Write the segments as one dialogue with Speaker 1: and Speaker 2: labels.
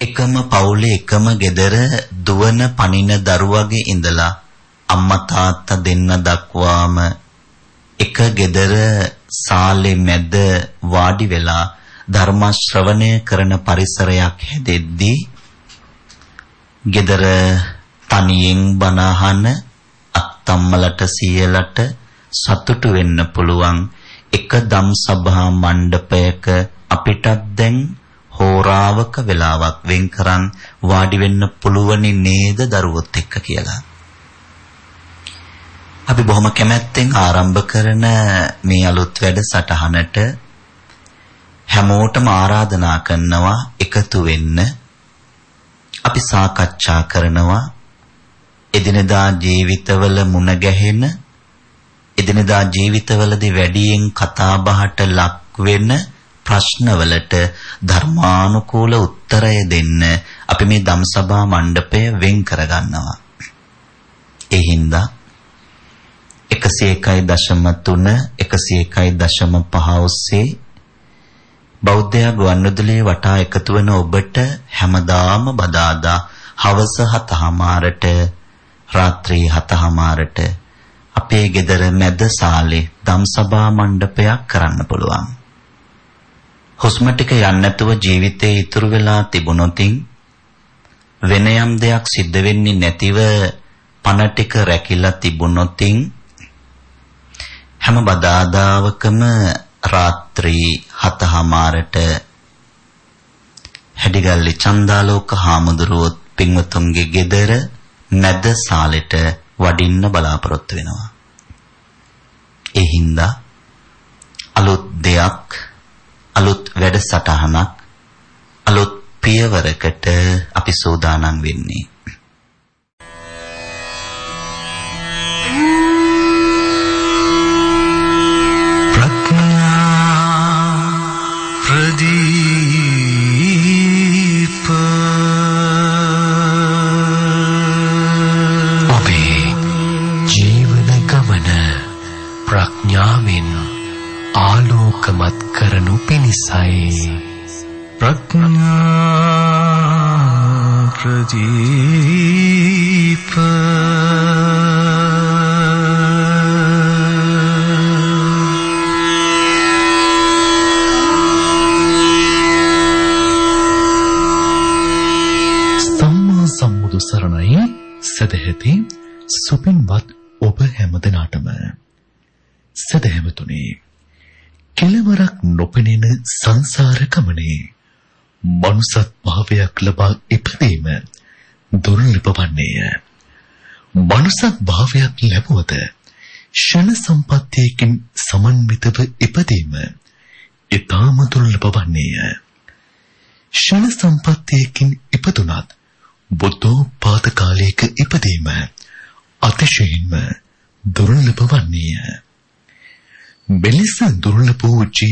Speaker 1: එකම පවුලේ එකම ගෙදර දුවන පනින දරුවගේ ඉඳලා අම්මා තාත්තා දෙන්න දක්වාම එක ගෙදර සාලේ මැද වාඩි වෙලා ධර්ම ශ්‍රවණය කරන පරිසරයක් හැදෙද්දී ගෙදර තනියෙන් බණ අහන අත්තම්මලට සියලට සතුටු වෙන්න පුළුවන් එක දම් සභා මණ්ඩපයක අපිටත් දැන් හෝරාවක වෙලාවක් වෙන් කරන් වාඩි වෙන්න පුළුවනි නේද දරුවොත් එක්ක කියලා. අපි බොහොම කැමැත්තෙන් ආරම්භ කරන මේ අලුත් වැඩසටහනට හැමෝටම ආරාධනා කරනවා එකතු වෙන්න. අපි සාකච්ඡා කරනවා එදිනදා ජීවිතවල මුණ ගැහෙන එදිනදා ජීවිතවලදී වැඩියෙන් කතා බහට ලක් වෙන ප්‍රශ්නවලට ධර්මානුකූල උත්තරය දෙන්න අපි මේ ධම්සභා මණ්ඩපය වෙන් කරගන්නවා. ඒ හින්දා 101.3 101.5 ඔස්සේ බෞද්ධ ගුවන්විදුලියේ වටා එකතු වෙන ඔබට හැමදාම බදාදා හවස 7:00මාරට රාත්‍රී 7:00මාරට අපේ ගෙදර මැද සාලේ ධම්සභා මණ්ඩපයක් කරන්න පුළුවන්. හුස්ම ටික යන්නේ නැතුව ජීවිතේ ඉතුරු වෙලා තිබුණොතින් වෙන යම් දෙයක් සිද්ධ වෙන්නේ නැතිව පණ ටික රැකිලා තිබුණොතින් හැම බදාදාවකම රාත්‍රී 7:00මාරට හැඩිගල්ලේ චන්දාලෝක හාමුදුරුවොත් පින්වතුන්ගේ ගෙදර මැද සාලෙට වඩින්න බලාපොරොත්තු වෙනවා. ඒ හින්දා අලුත් දෙයක් අලුත් වැඩසටහනක් අලුත් පියවරකට අපි සූදානම් වෙන්නේ.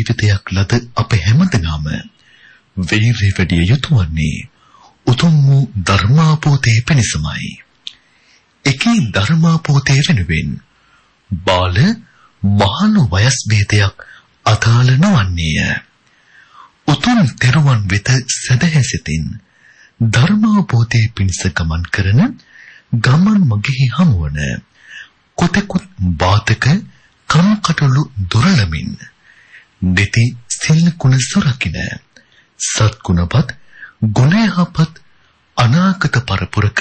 Speaker 2: ජීවිතයක් ලද අප හැමදෙනාම වෛරය වැඩිය යුතු වන්නේ උතුම් වූ ධර්මාපෝතේ පිණිසමයි. එකී ධර්මාපෝතේ වෙනුවෙන් බාල මහලු වයස් භේදයක් අදාළ නොවන්නේය. උතුම් තෙරුවන් වෙත සදහැසිතින් ධර්මාපෝතේ පිණිස ගමන් කරන ගමන් මගෙහි හමුවන කොතෙකුත් බාතක කම්කටොළු දුරලමින් දෙති සිල් ගුණ සුරකින සත්ගුණපත් ගුණයහපත් අනාගත පරපුරක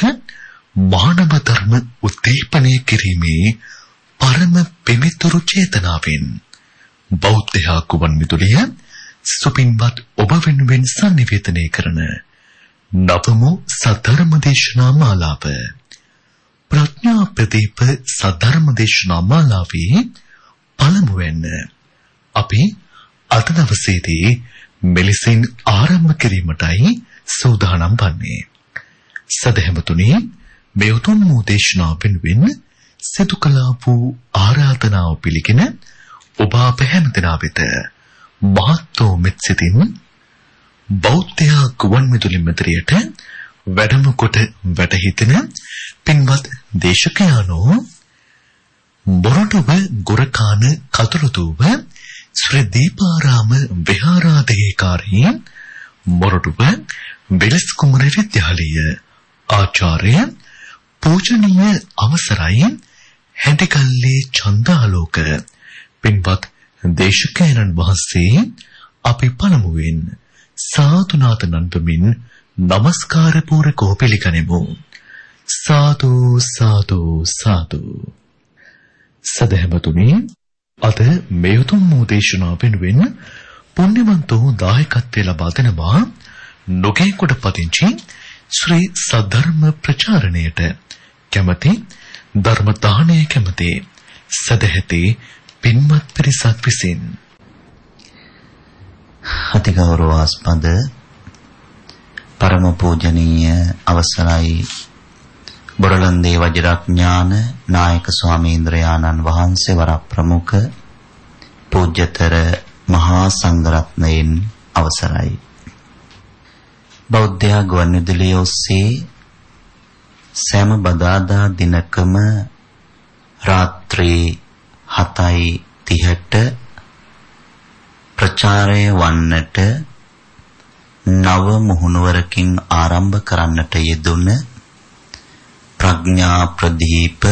Speaker 2: මානව ධර්ම උද්දීපනය කිරීමේ පරම පෙමිතුරු චේතනාවෙන් බෞද්ධයා කුවන් විදුලිය සුපින්වත් ඔබ වෙනුවෙන් sannivedanaya කරන නවමු සතරම දේශනා මාලාව ප්‍රඥා ප්‍රදීප සතරම දේශනා මාලාවේ පළමු වෙන්න අපි අද දවසේදී මෙලෙසින් ආරම්භ කිරීමටයි සූදානම් වන්නේ. සදහැමතුනි මේ උතුම් වූ දේශනාව වෙනුවෙන් සිදු කලාපු ආරාධනාව පිළිගෙන ඔබ අප හැමදෙනා වෙත මහත්ෝ මෙත් සිතින් බෞද්ධ ගුවන් විදුලි මැදිරියට වැඩම කොට වැටහිතෙන පින්වත් දේශකයාණෝ බොරටුව ගොරකාන කතුරුතුව ශ්‍රී දීපාරාම විහාරාධිකාරීන් මොරටුව වෙලස් කුමරු විද්‍යාලය ආචාර්ය පූජනීය අවසරයි හැඳකල්ලේ චන්දාලෝක පින්වත් දේශකයන්න් වහන්සේ අපි පළමුවෙන් සාතුනාත නන්දමින් নমස්කාර පූරකෝ පිළිගනිමු සාදු සාදු සාදු සදහැමතුනි අද මේ උතුම් වූ දේශනාව වෙනුවෙන් පුණ්‍යවන්ත වූ දායකත්වය ලබා දෙනවා නොකේකොට පදිංචි ශ්‍රී සද්ධර්ම ප්‍රචාරණයට කැමති ධර්ම දාණය කැමති සදැහැති පින්වත් පිරිසක් විසින්
Speaker 1: අතිගෞරවාස්පද පරම පූජනීය අවසරයි බොරලන්දේ වජිරඥාන නායක ස්වාමීන්ද්‍රයාණන් වහන්සේ වරක් ප්‍රමුඛ පූජ්‍යතර මහා සංඝරත්නයෙන් අවසරයි බෞද්ධ ගුවන්විදුලිය ඔස්සේ සෑම බදාදා දිනකම රාත්‍රී 7:30ට ප්‍රචාරය වන්නට නව මුහුණුවරකින් ආරම්භ කරන්නට යෙදුණා ප්‍රඥා ප්‍රදීප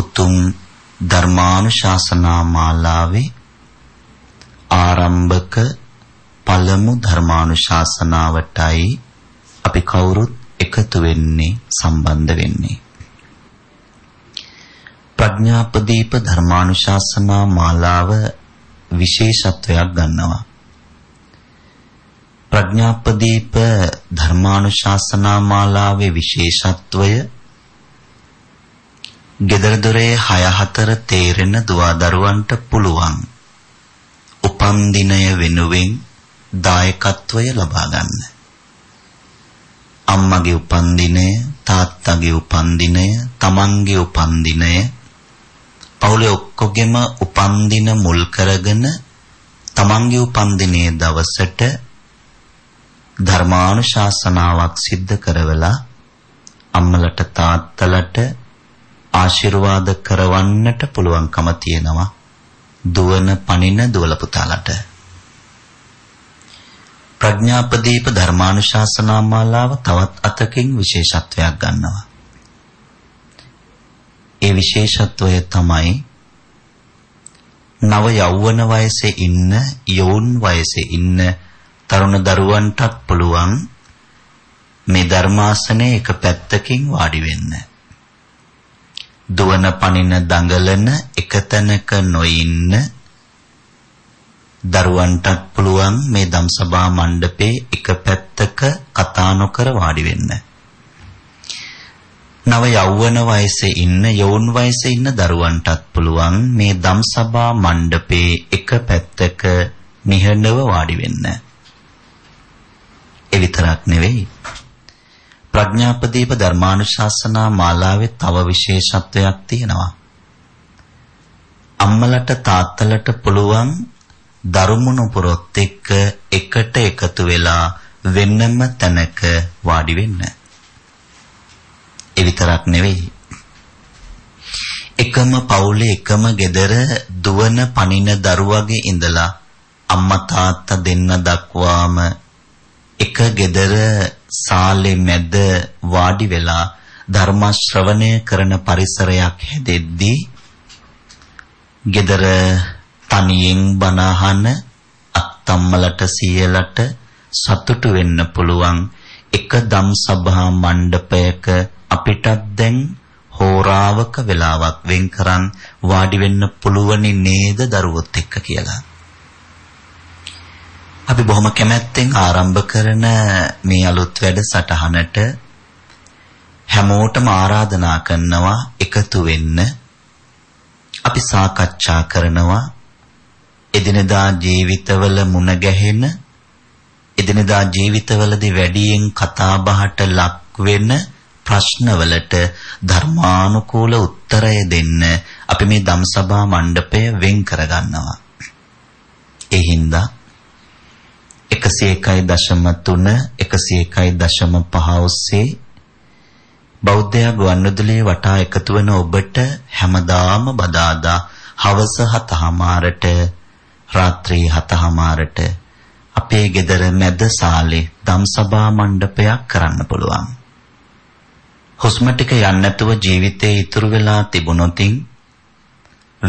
Speaker 1: උතුම් ධර්මානුශාසනා මාලාවේ ආරම්භක පළමු ධර්මානුශාසනාවටයි අපි කවුරුත් එකතු වෙන්නේ සම්බන්ධ වෙන්නේ ප්‍රඥා ප්‍රදීප ධර්මානුශාසනා මාලාව විශේෂත්වයක් ගන්නවා ප්‍රඥාපදීප ධර්මානුශාසනා මාලාවේ විශේෂත්වය ගෙදර දොරේ 6 4 තේරෙන දුවා දරුවන්ට පුළුවන්. උපන් දිනය වෙනුවෙන් දායකත්වය ලබා ගන්න. අම්මගේ උපන් දිනය, තාත්තගේ උපන් දිනය, තමන්ගේ උපන් දිනය පවුලේ ඔක්කොගෙම උපන් දින මුල් කරගෙන තමන්ගේ උපන් දිනයේ දවසට ධර්මානුශාසනාවක් සිද්ධ කරවලා අම්මලට තාත්තලට ආශිර්වාද කරවන්නට පුළුවන්කම තියෙනවා දුවන පණින දුවල පුතාලට ප්‍රඥාපදීප ධර්මානුශාසනා මාලාව තවත් අතකින් විශේෂත්වයක් ගන්නවා ඒ විශේෂත්වය තමයි නව යෞවන වයසේ ඉන්න යෝන් වයසේ ඉන්න තරුණ දරුවන්ටත් පුළුවන් මේ ධර්මාසනයේ එක පැත්තකින් වාඩි වෙන්න. දවන පනින දඟලන එකතැනක නොඉන්න දරුවන්ටත් පුළුවන් මේ දම්සභා මණ්ඩපේ එක පැත්තක කතා නොකර වාඩි වෙන්න. නව යෞවන වයසේ ඉන්න යෞවන වයසේ ඉන්න දරුවන්ටත් පුළුවන් මේ දම්සභා මණ්ඩපේ එක පැත්තක නිහඬව වාඩි වෙන්න. ඒ විතරක් නෙවෙයි ප්‍රඥාපදීප ධර්මානුශාසනා මාලාවේ තව විශේෂත්වයක් තියෙනවා. අම්මලට තාත්තලට පුළුවන් දරුමුණු පුරොත් එක්ක එකට එකතු වෙලා වෙන්නම තැනක වාඩි වෙන්න. ඒ විතරක් නෙවෙයි. එකම පවුලේ එකම gedara දුවන පනින දරුවගේ ඉඳලා අම්මා තාත්තා දෙන්න දක්වාම එක ගෙදර සාලේ මැද වාඩි වෙලා ධර්ම ශ්‍රවණය කරන පරිසරයක් හැදෙද්දී ගෙදර තනියෙන් බණ අහන අත්තම්මලට සියලට සතුටු වෙන්න පුළුවන් එක දම් සභා මණ්ඩපයක අපිටත් දැන් හෝරාවක වෙලාවක් වෙන් කරන් වාඩි වෙන්න පුළුවනි නේද දරුවොත් එක්ක කියලා අපි බොහොම කැමැත්තෙන් ආරම්භ කරන මේ අලුත් වැඩසටහනට හැමෝටම ආරාධනා කරනවා එකතු වෙන්න. අපි සාකච්ඡා කරනවා එදිනදා ජීවිතවල මුණ ගැහෙන එදිනදා ජීවිතවලදී වැඩියෙන් කතා බහට ලක් වෙන ප්‍රශ්නවලට ධර්මානුකූල උත්තරය දෙන්න අපි මේ ධම්සභා මණ්ඩපය වෙන් කරගන්නවා. ඒ හින්දා 101.3 101.5 ඔස්සේ බෞද්ධයා ගුවන්විදුලියේ වටා එකතු වෙන ඔබට හැමදාම බදාදා හවස 7:00මාරට රාත්‍රී 7:00මාරට අපේ ගෙදර මැද සාලේ දම්සභා මණ්ඩපයක් කරන්න පුළුවන්. හුස්ම ටික යන්නේ නැතුව ජීවිතේ ඉතුරු වෙලා තිබුණොතින්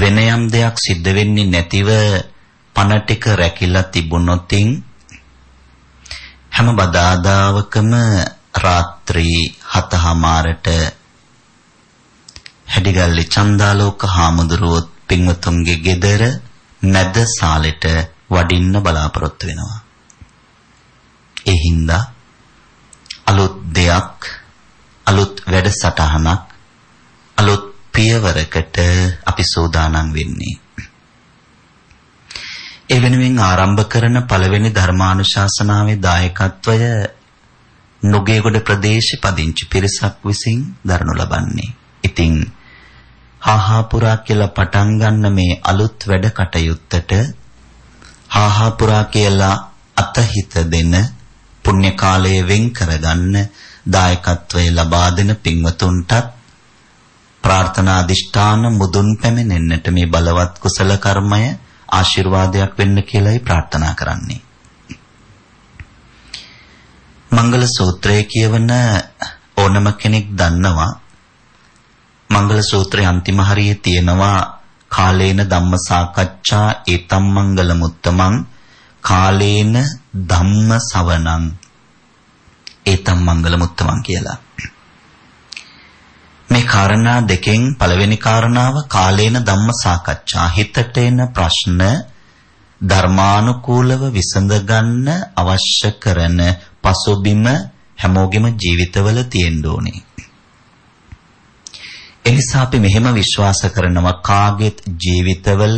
Speaker 1: වෙන යම් දෙයක් සිද්ධ වෙන්නේ නැතිව පණ ටික රැකිලා තිබුණොතින් හැම බදාදාවකම රාත්‍රී හතහමාරට හැඩිගල්ලේ චන්දාලෝක හාමුදුරුවොත් පින්වතුන්ගේ ගෙදර මැද සාලෙට වඩින්න බලාපොරොත්තු වෙනවා. ඒ හින්දා අලුත් දෙයක් අලුත් වැඩසටහනක් අලුත් පියවරකට අපි සූදානම් වෙන්නේ. එවෙනුවෙන් ආරම්භ කරන පළවෙනි ධර්මානුශාසනාවේ දායකත්වය නුගේගොඩ ප්‍රදේශ පදිංචි පිරිසක් විසින් දරනු ලබන්නේ. ඉතින් හාහාපුරා කියලා පටන් ගන්න මේ අලුත් වැඩ කටයුත්තට හාහාපුරා කියලා අතහිත දෙන පුණ්‍ය කාලය වෙන් කරගන්න දායකත්වය ලබා දෙන පින්වතුන්ටත් ප්‍රාර්ථනා දිෂ්ඨාන මුදුන් පැමිණෙන්නට මේ බලවත් කුසල කර්මය ආශිර්වාදයක් වෙන්න කියලායි ප්‍රාර්ථනා කරන්නේ. මංගල සූත්‍රය කියවන ඕනම කෙනෙක් දන්නවා මංගල සූත්‍රයේ අන්තිම හරියේ තියෙනවා කාලේන ධම්ම සාකච්ඡා ඒතම් මංගල මුත්තමන් කාලේන ධම්ම සවණං ඒතම් මංගල මුත්තමන් කියලා මේ කාරණා දෙකෙන් පළවෙනි කාරණාව කාලේන ධම්ම සාකච්ඡා හිතට එන ප්‍රශ්න ධර්මානුකූලව විසඳ ගන්න අවශ්‍ය කරන පසුබිම හැමෝගෙම ජීවිතවල තියෙන්න ඕනේ. එනිසා අපි මෙහෙම විශ්වාස කරනවා කාගෙත් ජීවිතවල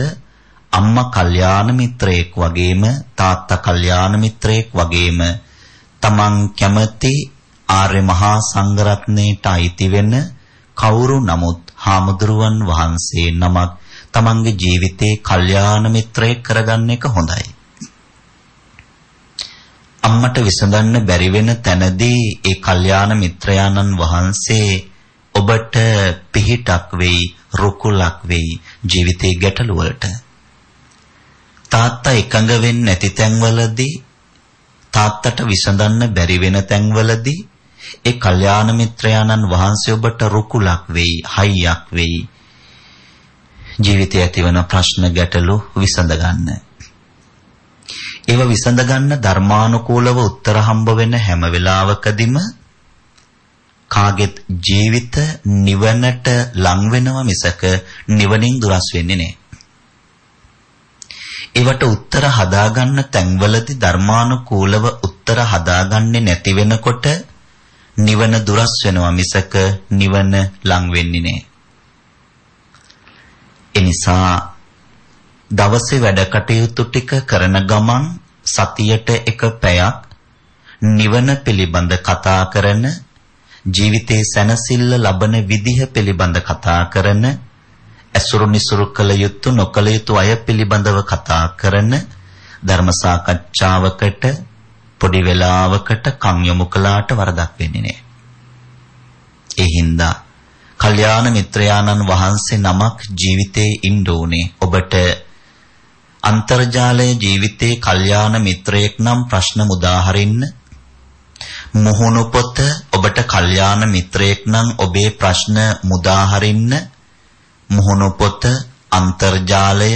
Speaker 1: අම්මා කල්යාණ මිත්‍රයෙක් වගේම තාත්තා කල්යාණ මිත්‍රයෙක් වගේම තමන් කැමති ආර්ය මහා සංඝරත්නයට අයිති වෙන කවුරු නමුත් හාමුදුරුවන් වහන්සේ නමක් තමන්ගේ ජීවිතේ කල්යාණ මිත්‍රයෙක් කරගන්න එක හොඳයි. අම්මට විසඳන්න බැරි වෙන තැනදී ඒ කල්යාණ මිත්‍රයාණන් වහන්සේ ඔබට පිහිටක් වෙයි රුකුලක් වෙයි ජීවිතේ ගැටලු වලට තාත්තා එකඟ වෙන්නේ නැති තැන්වලදී තාත්තට විසඳන්න බැරි වෙන තැන්වලදී ඒ කල්යාණ මිත්‍රයාණන් වහන්සේ ඔබට රුකුලක් වෙයි, හයියක් වෙයි. ජීවිතය ඇතිවන ප්‍රශ්න ගැටලු විසඳ ගන්න. ඒව විසඳ ගන්න ධර්මානුකූලව උත්තර හම්බ වෙන හැම වෙලාවකදීම කාගෙත් ජීවිත නිවනට ලං වෙනවා මිසක නිවනින් දුරස් වෙන්නේ නැහැ. ඒවට උත්තර හදාගන්න තැන්වලදී ධර්මානුකූලව උත්තර හදාගන්නේ නැති වෙනකොට නිවන දුරස් වෙනවා මිසක නිවන ලං වෙන්නේ නැහැ. එනිසා දවසේ වැඩ කටයුතු ටික කරන ගමන් සතියට එක පැයක් නිවන පිළිබඳ කතා කරන ජීවිතේ සැනසෙල්ල ලබන විදිහ පිළිබඳ කතා කරන ඇසුරු නිසුරු කළ යුතු නොකළ යුතු අය පිළිබඳව කතා කරන ධර්ම සාකච්ඡාවකට පොඩි වෙලාවකට කම් යොමු කළාට වරදක් වෙන්නේ නැහැ. ඒ හින්දා කල්යාණ මිත්‍රයාණන් වහන්සේ නමක් ජීවිතේ ඉන්න ඕනේ. ඔබට අන්තර්ජාලය ජීවිතේ කල්යාණ මිත්‍රයෙක් නම් ප්‍රශ්න උදාහරින්න. මොහොන පොත ඔබට කල්යාණ මිත්‍රයෙක් නම් ඔබේ ප්‍රශ්න උදාහරින්න. මොහොන පොත අන්තර්ජාලය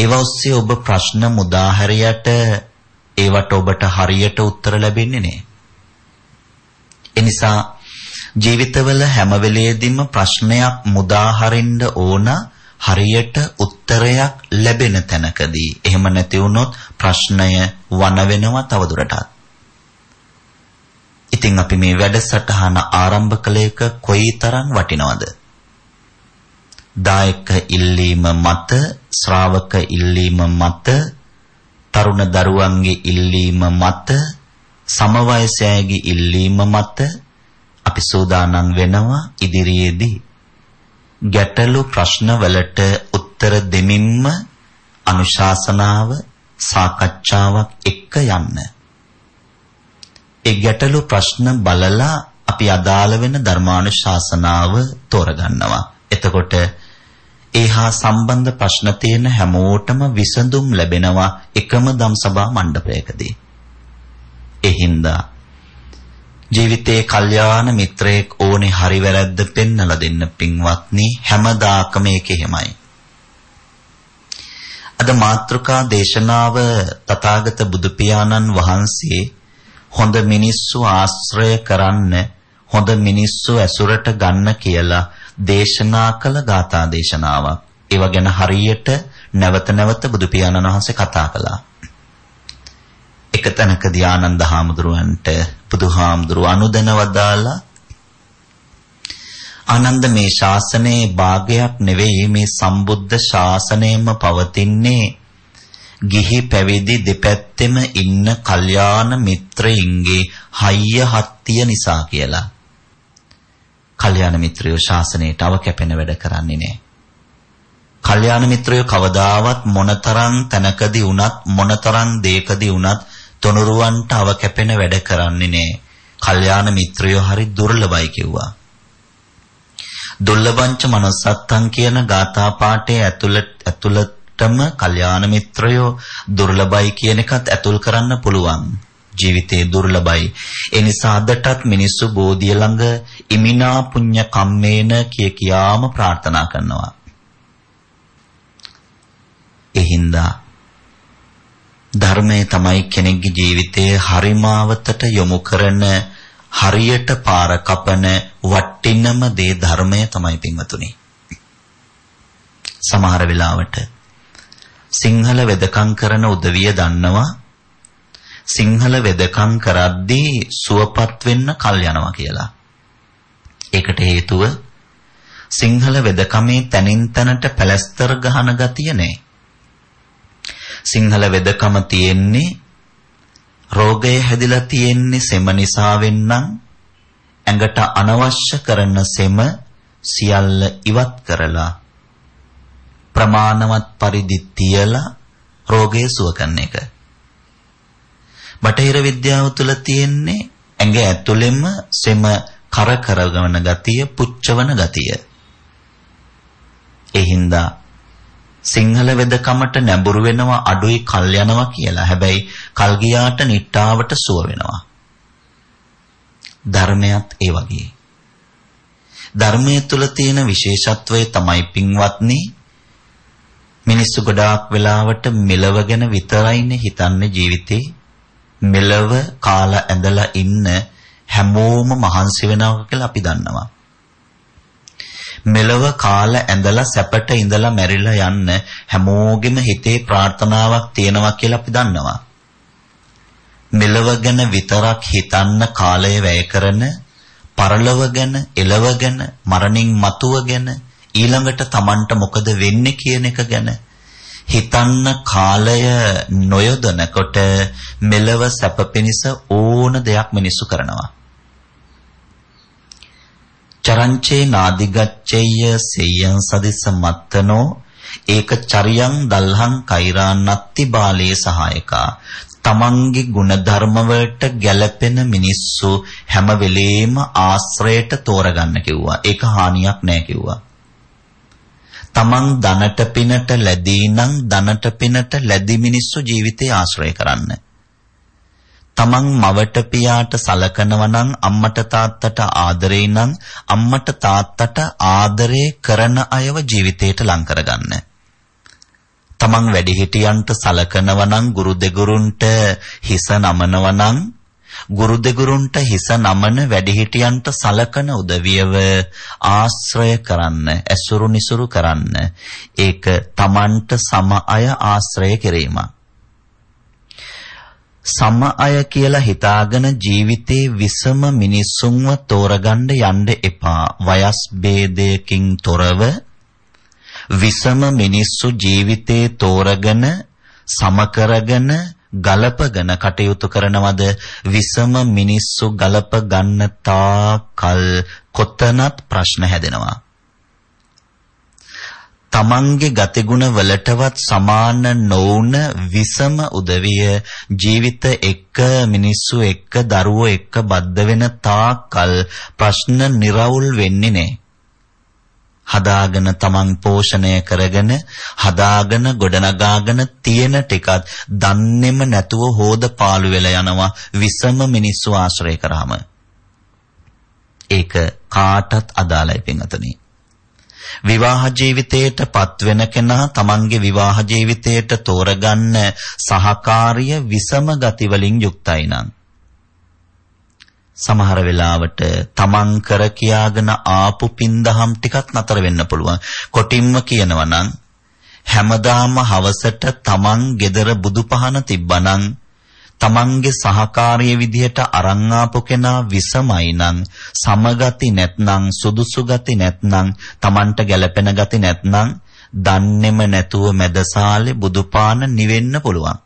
Speaker 1: ඒව ඔස්සේ ඔබ ප්‍රශ්න උදාහරයට ඒවට ඔබට හරියට උත්තර ලැබෙන්නේ නැහැ. එනිසා ජීවිතවල හැම වෙලෙදීම ප්‍රශ්නයක් මුදා හරින්න ඕන හරියට උත්තරයක් ලැබෙන තැනකදී. එහෙම නැති වුණොත් ප්‍රශ්නය වන වෙනවා තවදුරටත්. ඉතින් අපි මේ වැඩසටහන ආරම්භ කළේක කොයිතරම් වටිනවද? දායක ඉල්ලීම මත ශ්‍රාවක ඉල්ලීම මත තරුණ දරුවන්ගේ ඉල්ලීම මත සමවයසෑගේ ඉල්ලීම මත අපි සූදානම් වෙනවා ඉදිරියේදී ගැටලු ප්‍රශ්නවලට උත්තර දෙමින්ම අනුශාසනාව සාකච්ඡාවක් එක්ක යන්න. ඒ ගැටලු ප්‍රශ්න බලලා අපි අදාළ වෙන ධර්මානුශාසනාව තෝරගන්නවා. එතකොට ඒ හා සම්බන්ධ ප්‍රශ්න තියෙන හැමෝටම විසඳුම් ලැබෙනවා එකම දම්සභා මණ්ඩපයකදී. එහින්ද ජීවිතයේ කල්යාණ මිත්‍රයෙක් ඕනේ හරි වැරද්ද පෙන්වලා දෙන්න පින්වත්නි හැමදාකම ඒක එහෙමයි. අද මාත්‍රිකා දේශනාව තථාගත බුදු පියාණන් වහන්සේ හොඳ මිනිස්සු ආශ්‍රය කරන්න හොඳ මිනිස්සු ඇසුරට ගන්න කියලා දේශනා කළ ගාථා දේශනාවක්. ඒව ගැන හරියට නැවත නැවත බුදු පියාණන් වහන්සේ කතා කළා. එක තැනකදී ආනන්ද හාමුදුරුවන්ට බුදුහාමුදුරුව අනුදැන වදාලා ආනන්ද මේ ශාසනයේ භාගයක් නෙවෙයි මේ සම්බුද්ධ ශාසනයෙම පවතින්නේ ගිහි පැවිදි දෙපැත්තෙම ඉන්න කල්යාණ මිත්‍රයින්ගේ හයිය හත්තිය නිසා කියලා. කල්යාණ මිත්‍රයෝ ශාසනයට අවකැපෙන වැඩ කරන්නේ නැහැ. කල්යාණ මිත්‍රයෝ කවදාවත් මොනතරම් තැනකදී වුණත් මොනතරම් දේකදී වුණත් තොනුරුවන්ට අවකැපෙන වැඩ කරන්නේ නැහැ. කල්යාණ මිත්‍රයෝ හරි දුර්ලභයි කිව්වා. දුර්ලභංච manussත්තං කියන ගාථා පාඨයේ ඇතුළත ඇතුළතම කල්යාණ මිත්‍රයෝ දුර්ලභයි කියන එකත් ඇතුල් කරන්න පුළුවන්. ජීවිතේ දුර්ලභයි. ඒ නිසා අදටත් මිනිස්සු බෝධිය ළඟ ඉමිනා පුඤ්ඤ කම්මේන කිය කියාම ප්‍රාර්ථනා කරනවා. එහින්දා ධර්මය තමයි කෙනෙක්ගේ ජීවිතයේ හරිමාවතට යොමු කරන හරියට පාර කපන වටිනම දේ ධර්මය තමයි පින්වතුනි. සමහර වෙලාවට සිංහල වෙදකම් කරන උදවිය දන්නවා සිංහල වෙදකම් කරද්දී සුවපත් වෙන්න කල් යනවා කියලා. ඒකට හේතුව සිංහල වෙදකමේ තනින් තනට පැලස්තර ගහන ගතිය නැහැ. සිංහල වෙදකම තියෙන්නේ රෝගය හැදිලා තියෙන්නේ සෙම නිසා වෙන්නම් ඇඟට අනවශ්‍ය කරන සෙම සියල්ල ඉවත් කරලා ප්‍රමාණවත් පරිදි තියලා රෝගය සුව කරන එක. බටහිර විද්‍යාව තුල තියෙන්නේ ඇඟ ඇතුළෙම සෙම කරකරවන ගතිය, පුච්චවන ගතිය. ඒ හින්දා සිංහල වෙදකමට නැඹුරු වෙනවා අඩුයි කල් යනවා කියලා. හැබැයි කල් ගියාට නිට්ටාවට සුව වෙනවා. ධර්මයක් ඒ වගේ. ධර්මයේ තුල තියෙන විශේෂත්වය තමයි පින්වත්නි මිනිස්සු ගොඩාක් වෙලාවට මෙලව ගැන විතරයිනේ හිතන්නේ ජීවිතේ මෙලව කාලා ඇඳලා ඉන්න හැමෝම මහන්සි වෙනවා කියලා අපි දන්නවා. මෙලව කාලා ඇඳලා සැපට ඉඳලා මැරිලා යන්න හැමෝගෙම හිතේ ප්‍රාර්ථනාවක් තියෙනවා කියලා අපි දන්නවා. මෙලව ගැන විතරක් හිතන්න කාලය වැය කරන පරලව ගැන, එලව ගැන, මරණින් මතුව ගැන, ඊළඟට Tamanට මොකද වෙන්නේ කියන එක ගැන හිතන්න කාලය නොයොදනකොට මෙලව සැප පිණිස ඕන දෙයක් මිනිස්සු කරනවා. චරංචේ නාදිගච්ඡේය සේයං සදිස්ස මත්තනෝ ඒක චරියං දල්හං කෛරාන්නත්ති බාලේ සහායකා තමන්ගේ ಗುಣධර්ම වලට ගැළපෙන මිනිස්සු හැම වෙලේම ආශ්‍රයට තෝරගන්න කිව්වා. ඒක හානියක් නෑ කිව්වා. තමන් ධනට පිනට ලැබී නම් ධනට පිනට ලැබි මිනිස්සු ජීවිතේ ආශ්‍රය කරන්න. තමන් මවට පියාට සලකනවා නම් අම්මට තාත්තට ආදරේ නම් අම්මට තාත්තට ආදරේ කරන අයව ජීවිතේට ලං කරගන්න. තමන් වැඩිහිටියන්ට සලකනවා නම් ගුරු දෙගුරුන්ට හිස නමනවා නම් ගුරු දෙගුරුන්ට හිස නමන වැඩිහිටියන්ට සලකන උදවියව ආශ්‍රය කරන්න ඇසුරු නිසුරු කරන්න ඒක තමන්ට සම අය ආශ්‍රය කිරීම සම අය කියලා හිතාගෙන ජීවිතේ විසම මිනිස්සුන්ව තෝරගන්න යන්න එපා වයස් ભેදයකින් තොරව විසම මිනිස්සු ජීවිතේ තෝරගෙන සම කරගෙන ගලපගෙන කටයුතු කරනවද විසම මිනිස්සු ගලප ගන්න තාකල් කොතනත් ප්‍රශ්න හැදෙනවා තමන්ගේ ගතිගුණ වලටවත් සමාන නොවුන විසම උදවිය ජීවිත එක්ක මිනිස්සු එක්ක දරුවෝ එක්ක බද්ධ වෙන තාකල් ප්‍රශ්න निराවුල් වෙන්නේ නැහැ හදාගෙන තමන් පෝෂණය කරගෙන හදාගෙන ගොඩනගාගෙන තියෙන ටිකත් දන්නේම නැතුව හොද පාළු වෙලා යනවා විසම මිනිස්සු ආශ්‍රය කරාම ඒක කාටත් අදාළයි පින්වතනි විවාහ ජීවිතයට පත්වෙන කෙනා තමන්ගේ විවාහ ජීවිතයට තෝරගන්න සහකාරිය විසම ගති වලින් යුක්තයි නම් සමහර වෙලාවට තමන් කර කියාගෙන ආපු පින්දහම් ටිකත් නතර වෙන්න පුළුවන්. කොටින්ම කියනවා නම් හැමදාම හවසට තමන් gedara බුදු පහන තිබ්බනම් තමන්ගේ සහකාරිය විදිහට අරන් ආපු කෙනා විසමයි නම් සමගති නැත්නම් සුදුසු ගති නැත්නම් තමන්ට ගැළපෙන ගති නැත්නම් දන්නේම නැතුව මැදසාලේ බුදුපාන නිවෙන්න පුළුවන්.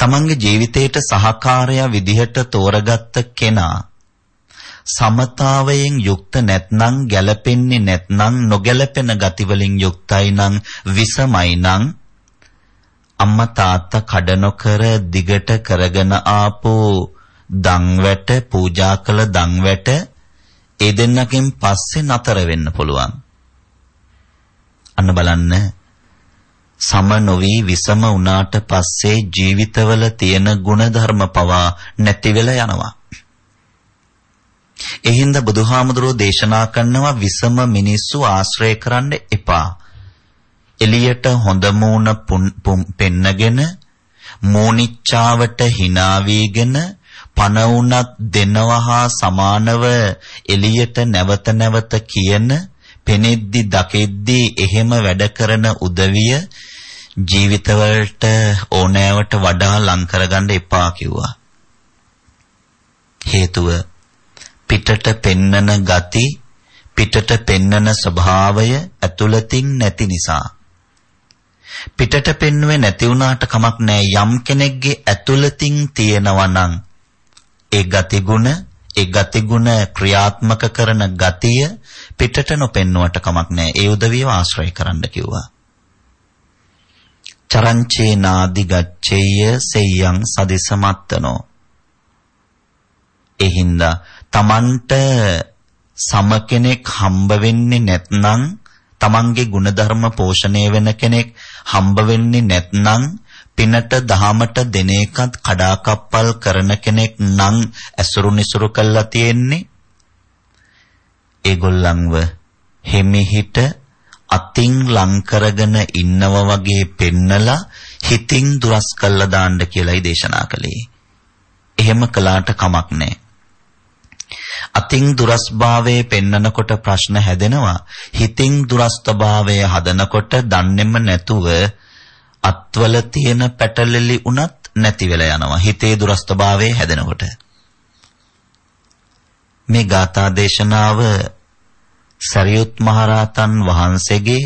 Speaker 1: තමන්ගේ ජීවිතයට සහකාරයා විදිහට තෝරගත්ත කෙනා සමතාවයෙන් යුක්ත නැත්නම් ගැළපෙන්නේ නැත්නම් නොගැළපෙන ගතිවලින් යුක්තයි නම් විසමයි නම් අම්මා තාත්තා කඩ නොකර දිගට කරගෙන ආපෝ දන්වැට පූජා කළ දන්වැට ඒ දෙන්නකින් පස්සේ නතර වෙන්න පුළුවන් අන්න බලන්න සම නොවි විසම වුණාට පස්සේ ජීවිතවල තියෙන ಗುಣධර්ම පවා නැති වෙලා යනවා. එහින්ද බුදුහාමුදුරෝ දේශනා කරනවා විසම මිනිස්සු ආශ්‍රය කරන්න එපා. එලියට හොඳ මූණ පෙන්නගෙන මෝනිච්චාවට hina වීගෙන පණ වුණත් දෙනවා හා සමානව එලියට නැවත නැවත කියන පෙනෙද්දි දකෙද්දි එහෙම වැඩ කරන උදවිය ජීවිතවලට ඕනෑවට වඩා ලං කරගන්න එපා කිව්වා. හේතුව පිටට පෙන්නන ගති පිටට පෙන්නන ස්වභාවය ඇතුළතින් නැති නිසා. පිටට පෙන්නුවේ නැති වුණාට කමක් නැහැ යම් කෙනෙක්ගේ ඇතුළතින් තියෙනවා නම් ඒ ගතිගුණ ඒ ගතිගුණ ක්‍රියාත්මක කරන ගතිය පිටට නොපෙන්නුවට කමක් නැහැ. ඒ උදවිය ආශ්‍රය කරන්න කිව්වා. චරංචේ නාදි ගච්ඡේය සෙය්‍යං සදිසමත්තනෝ. ඒ හින්දා Tamanට සම කෙනෙක් හම්බ වෙන්නේ නැත්නම් Tamanගේ ಗುಣධර්ම පෝෂණය වෙන කෙනෙක් හම්බ වෙන්නේ නැත්නම් පිනට දහමට දෙන එකත් කඩාකප්පල් කරන කෙනෙක් නම් ඇසුරු නිසුරු කළා තියෙන්නේ ඒගොල්ලන්ව හිමිහිට අතින් ලං කරගෙන ඉන්නව වගේ පෙන්නලා හිතින් දුරස් කළා දාන්න කියලායි දේශනා කළේ. එහෙම කළාට කමක් නැහැ. අතින් දුරස්භාවයේ පෙන්නකොට ප්‍රශ්න හැදෙනවා. හිතින් දුරස්තභාවය හදනකොට දන්නේම නැතුව අත්වල තියෙන පැටලෙලි උනත් නැති වෙලා යනවා. හිතේ දුරස්තභාවය හැදෙනකොට. මේ ගාථා දේශනාව සරියුත් මහරහතන් වහන්සේගේ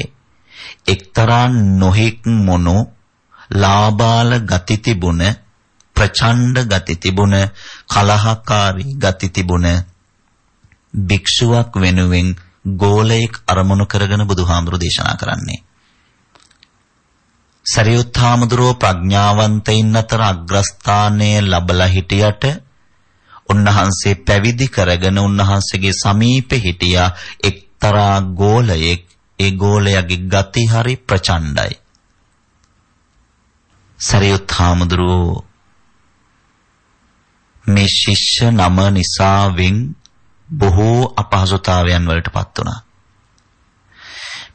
Speaker 1: එක්තරා නොහික් මොනු ලාබාල ගති තිබුණ ප්‍රචණ්ඩ ගති තිබුණ කලහකාරී ගති තිබුණ භික්ෂුවක් වෙනුවෙන් ගෝලයක් අරමුණු කරගෙන බුදුහාමුදුරු දේශනා කරන්නේ සරියුත් හාමුදුරුව ප්‍රඥාවන්තයින් අතර අග්‍රස්ථානය ලබලා හිටියට උන්වහන්සේ පැවිදි කරගෙන උන්වහන්සේගේ සමීපෙ හිටියා එක්තරා ගෝලයෙක් ඒ ගෝලයාගේ ගති හරි ප්‍රචණ්ඩයි සරියුත් හාමුදුරුව මේ ශිෂ්‍ය නම නිසාවෙන් බොහෝ අපහසුතාවයන් වලටපත් වුණා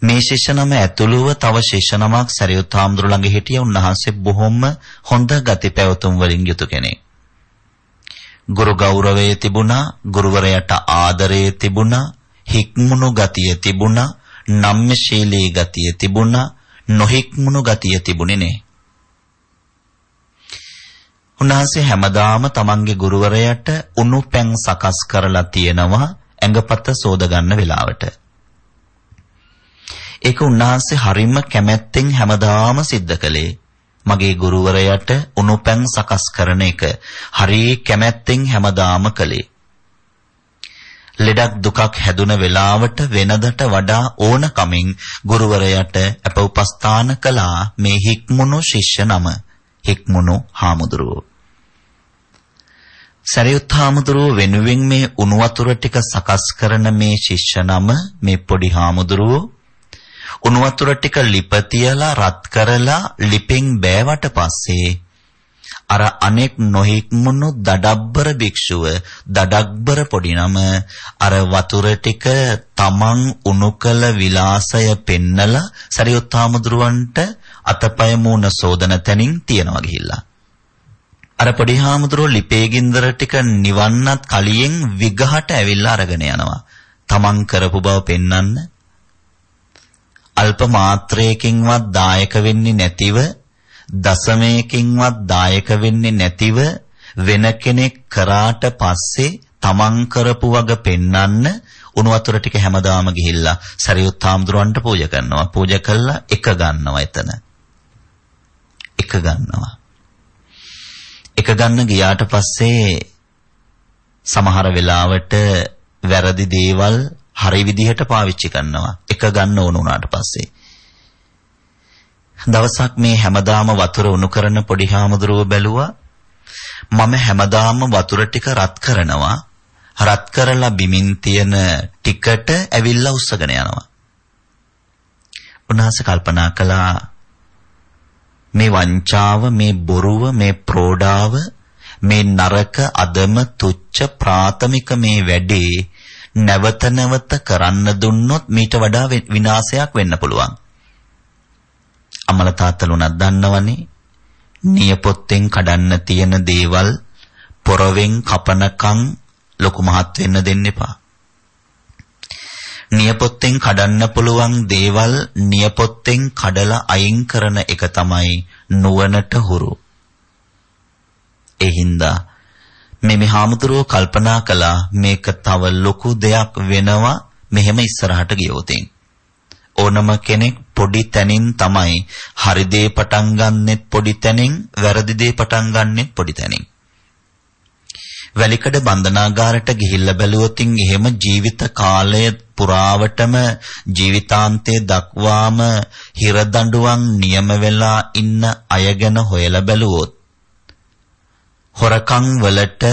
Speaker 1: මේ ශිෂ්‍ය නම ඇතුළුව තව ශිෂ්‍ය නමක් සරියුත් හාමුදුරු ළඟ හිටිය උන්වහන්සේ බොහොම හොඳ ගති පැවතුම් වලින් යුතු කෙනෙක්. ගුරු ගෞරවය තිබුණා, ගුරුවරයාට ආදරය තිබුණා, හික්මුණු ගතිය තිබුණා, නම්‍යශීලී ගතිය තිබුණා, නොහික්මුණු ගතිය තිබුණේ නෑ. උන්වහන්සේ හැමදාම තමන්ගේ ගුරුවරයාට උණු පැන් සකස් කරලා තියෙනවා ඇඟපත සෝද ගන්න වෙලාවට. ඒක උන්වහන්සේ හරිම කැමැත්තෙන් හැමදාම සිද්ධ කළේ. මගේ ගුරුවරයාට උණුපැන් සකස් කරන එක හරිය කැමැත්තෙන් හැමදාම කළේ. ලෙඩක් දුකක් හැදුන වෙලාවට වෙනදට වඩා ඕන කමින් ගුරුවරයාට අප උපස්ථාන කළා මේ හික්මුණු ශිෂ්‍ය නම හික්මුණු හාමුදුරුවෝ. සරියුත් හාමුදුරුව වෙනුවෙන් මේ උණු වතුර ටික සකස් කරන මේ ශිෂ්‍ය නම මේ පොඩි හාමුදුරුවෝ උණු වතුර ටික ලිප තියලා රත් කරලා ලිපෙන් බෑවට පස්සේ අර අනෙක් නොහික්මුණු දඩබ්බර භික්ෂුව දඩක්බර පොඩිනම අර වතුර ටික තමන් උණු කළ විලාසය පෙන්නලා සරියොත් හාමුදුරුවන්ට අතපය මූණ සෝදන තැනින් තියනවා ගිහිල්ලා අර පොඩි හාමුදුරුවෝ ලිපේ ගින්දර ටික නිවන්නත් කලියෙන් විගහට ඇවිල්ලා අරගෙන යනවා තමන් කරපු බව පෙන්වන්න අල්ප මාත්‍රයකින්වත් දායක වෙන්නේ නැතිව දශමයකින්වත් දායක වෙන්නේ නැතිව වෙන කෙනෙක් කරාට පස්සේ තමන් කරපු වග පෙන්වන්න උණු වතුර ටික හැමදාම ගිහිල්ලා සරියුත් හාමුදුරන්ට පූජා කරනවා පූජා කළා එක ගන්නවා එතන එක ගන්නවා එක ගන්න ගියාට පස්සේ සමහර වෙලාවට වැරදි දේවල් හරි විදිහට පාවිච්චි කරනවා. එක ගන්න ඕන උනාට පස්සේ. දවසක් මේ හැමදාම වතුර උණු කරන පොඩි හාමුදුරුව බැලුවා. මම හැමදාම වතුර ටික රත් කරනවා. රත් කරලා බිමින් තියෙන ටිකට ඇවිල්ලා උස්සගෙන යනවා. උනාස කල්පනා කළා මේ වංචාව මේ බොරුව මේ ප්‍රෝඩාව මේ නරක අදම තුච්ච ප්‍රාථමික මේ වැඩේ නැවත නැවත කරන්න දුන්නොත් මීට වඩා විනාශයක් වෙන්න පුළුවන්. අමල තාත්තලුණක් දන්නවනේ නියපොත්තෙන් කඩන්න තියෙන දේවල් පොරවෙන් කපනකම් ලොකු මහත් වෙන්න දෙන්න එපා. නියපොත්තෙන් කඩන්න පුළුවන් දේවල් නියපොත්තෙන් කඩලා අයින් කරන එක තමයි නුවණට හුරු. ඒ හින්දා මෙමෙ හාමුදුරුව කල්පනා කළා මේක තව ලොකු දෙයක් වෙනවා මෙහෙම ඉස්සරහට ගියොතින්. ඕනම කෙනෙක් පොඩි තැනින් තමයි හරි දේ පටන් ගන්නෙත් පොඩි තැනින් වැරදි දේ පටන් ගන්නෙත් පොඩි තැනින් වැලිකඩ බන්ධනාගාරයට ගිහිල්ලා බැලුවොතින් එහෙම ජීවිත කාලය පුරාවටම ජීවිතාන්තයේ දක්වාම හිරදඬුවම් නියම වෙලා ඉන්න අය ගැන හොයලා බැලුවොත් හොරකම් වලට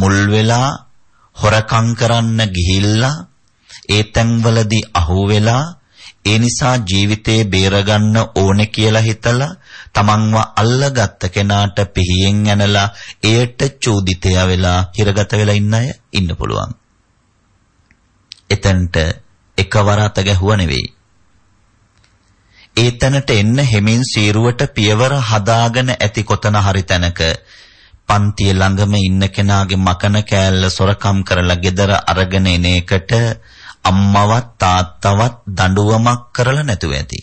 Speaker 1: මුල් වෙලා හොරකම් කරන්න ගිහිල්ලා ඒ තැන්වලදී අහුවෙලා ඒ නිසා ජීවිතේ බේරගන්න ඕනේ කියලා හිතලා තමන්ව අල්ලගත්ත කෙනාට පිහියෙන් ඇනලා එයට චෝදිතය වෙලා හිරගත වෙලා ඉන්න අය ඉන්න පුළුවන්. එතනට එකවර අත ගැහුව නෙවෙයි. ඒ තැනට එන්න හෙමින් සීරුවට පියවර හදාගෙන ඇති කොතන හරි තැනක පන්තිය ළඟම ඉන්න කෙනාගේ මකන කෑල්ල සොරකම් කරලා gedara අරගෙන එන එකට අම්මවත් තාත්තවත් දඬුවමක් කරලා නැතුව ඇති.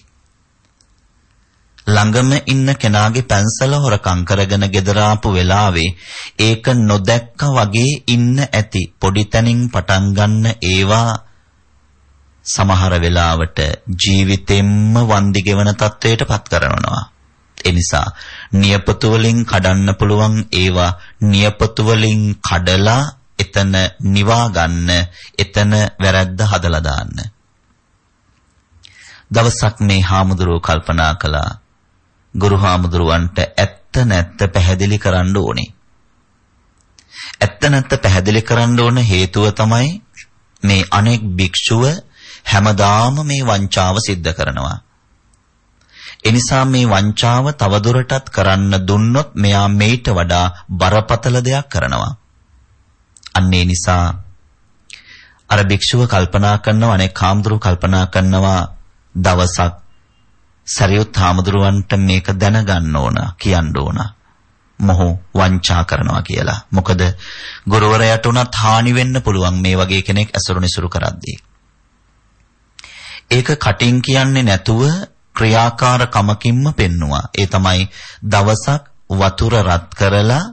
Speaker 1: ළඟම ඉන්න කෙනාගේ පැන්සල හොරකම් කරගෙන ගෙදර ආපු වෙලාවේ ඒක නොදැක්ක වගේ ඉන්න ඇති. පොඩි තැනින් පටන් ගන්න ඒවා සමහර වෙලාවට ජීවිතෙම්ම වන්දි ගෙවන තත්වයටපත් කරනවා. ඒ නිසා නියපොතු වලින් කඩන්න පුළුවන් ඒවා නියපොතු වලින් කඩලා එතන නිවා ගන්න එතන වැරද්ද හදලා දාන්න. දවසක් මේ හාමුදුරුවෝ කල්පනා කළා ගුරු හාමුදුරුවන්ට ඇත්ත නැත්ත පැහැදිලි කරන්න ඕනේ. ඇත්ත නැත්ත පැහැදිලි කරන්න ඕන හේතුව තමයි මේ අනෙක් භික්ෂුව හැමදාම මේ වංචාව සිද්ධ කරනවා. එනිසා මේ වංචාව තවදුරටත් කරන්න දුන්නොත් මෙයා මේට වඩා බරපතල දෙයක් කරනවා. අන්න ඒ නිසා අර භික්ෂුව කල්පනා කරනවා අනේ කාම්දුරු කල්පනා කරනවා දවසක් සරියුත් හාමුදුරුවන්ට මේක දැනගන්න ඕන කියන්න ඕන. මොහු වංචා කරනවා කියලා. මොකද ගුරුවරයාට උනත් හානි වෙන්න පුළුවන් මේ වගේ කෙනෙක් ඇසුරු නිසුරු කරද්දී. ඒක කටින් කියන්නේ නැතුව ක්‍රියාකාරකමකින්ම පෙන්නවා. ඒ තමයි දවසක් වතුර රත් කරලා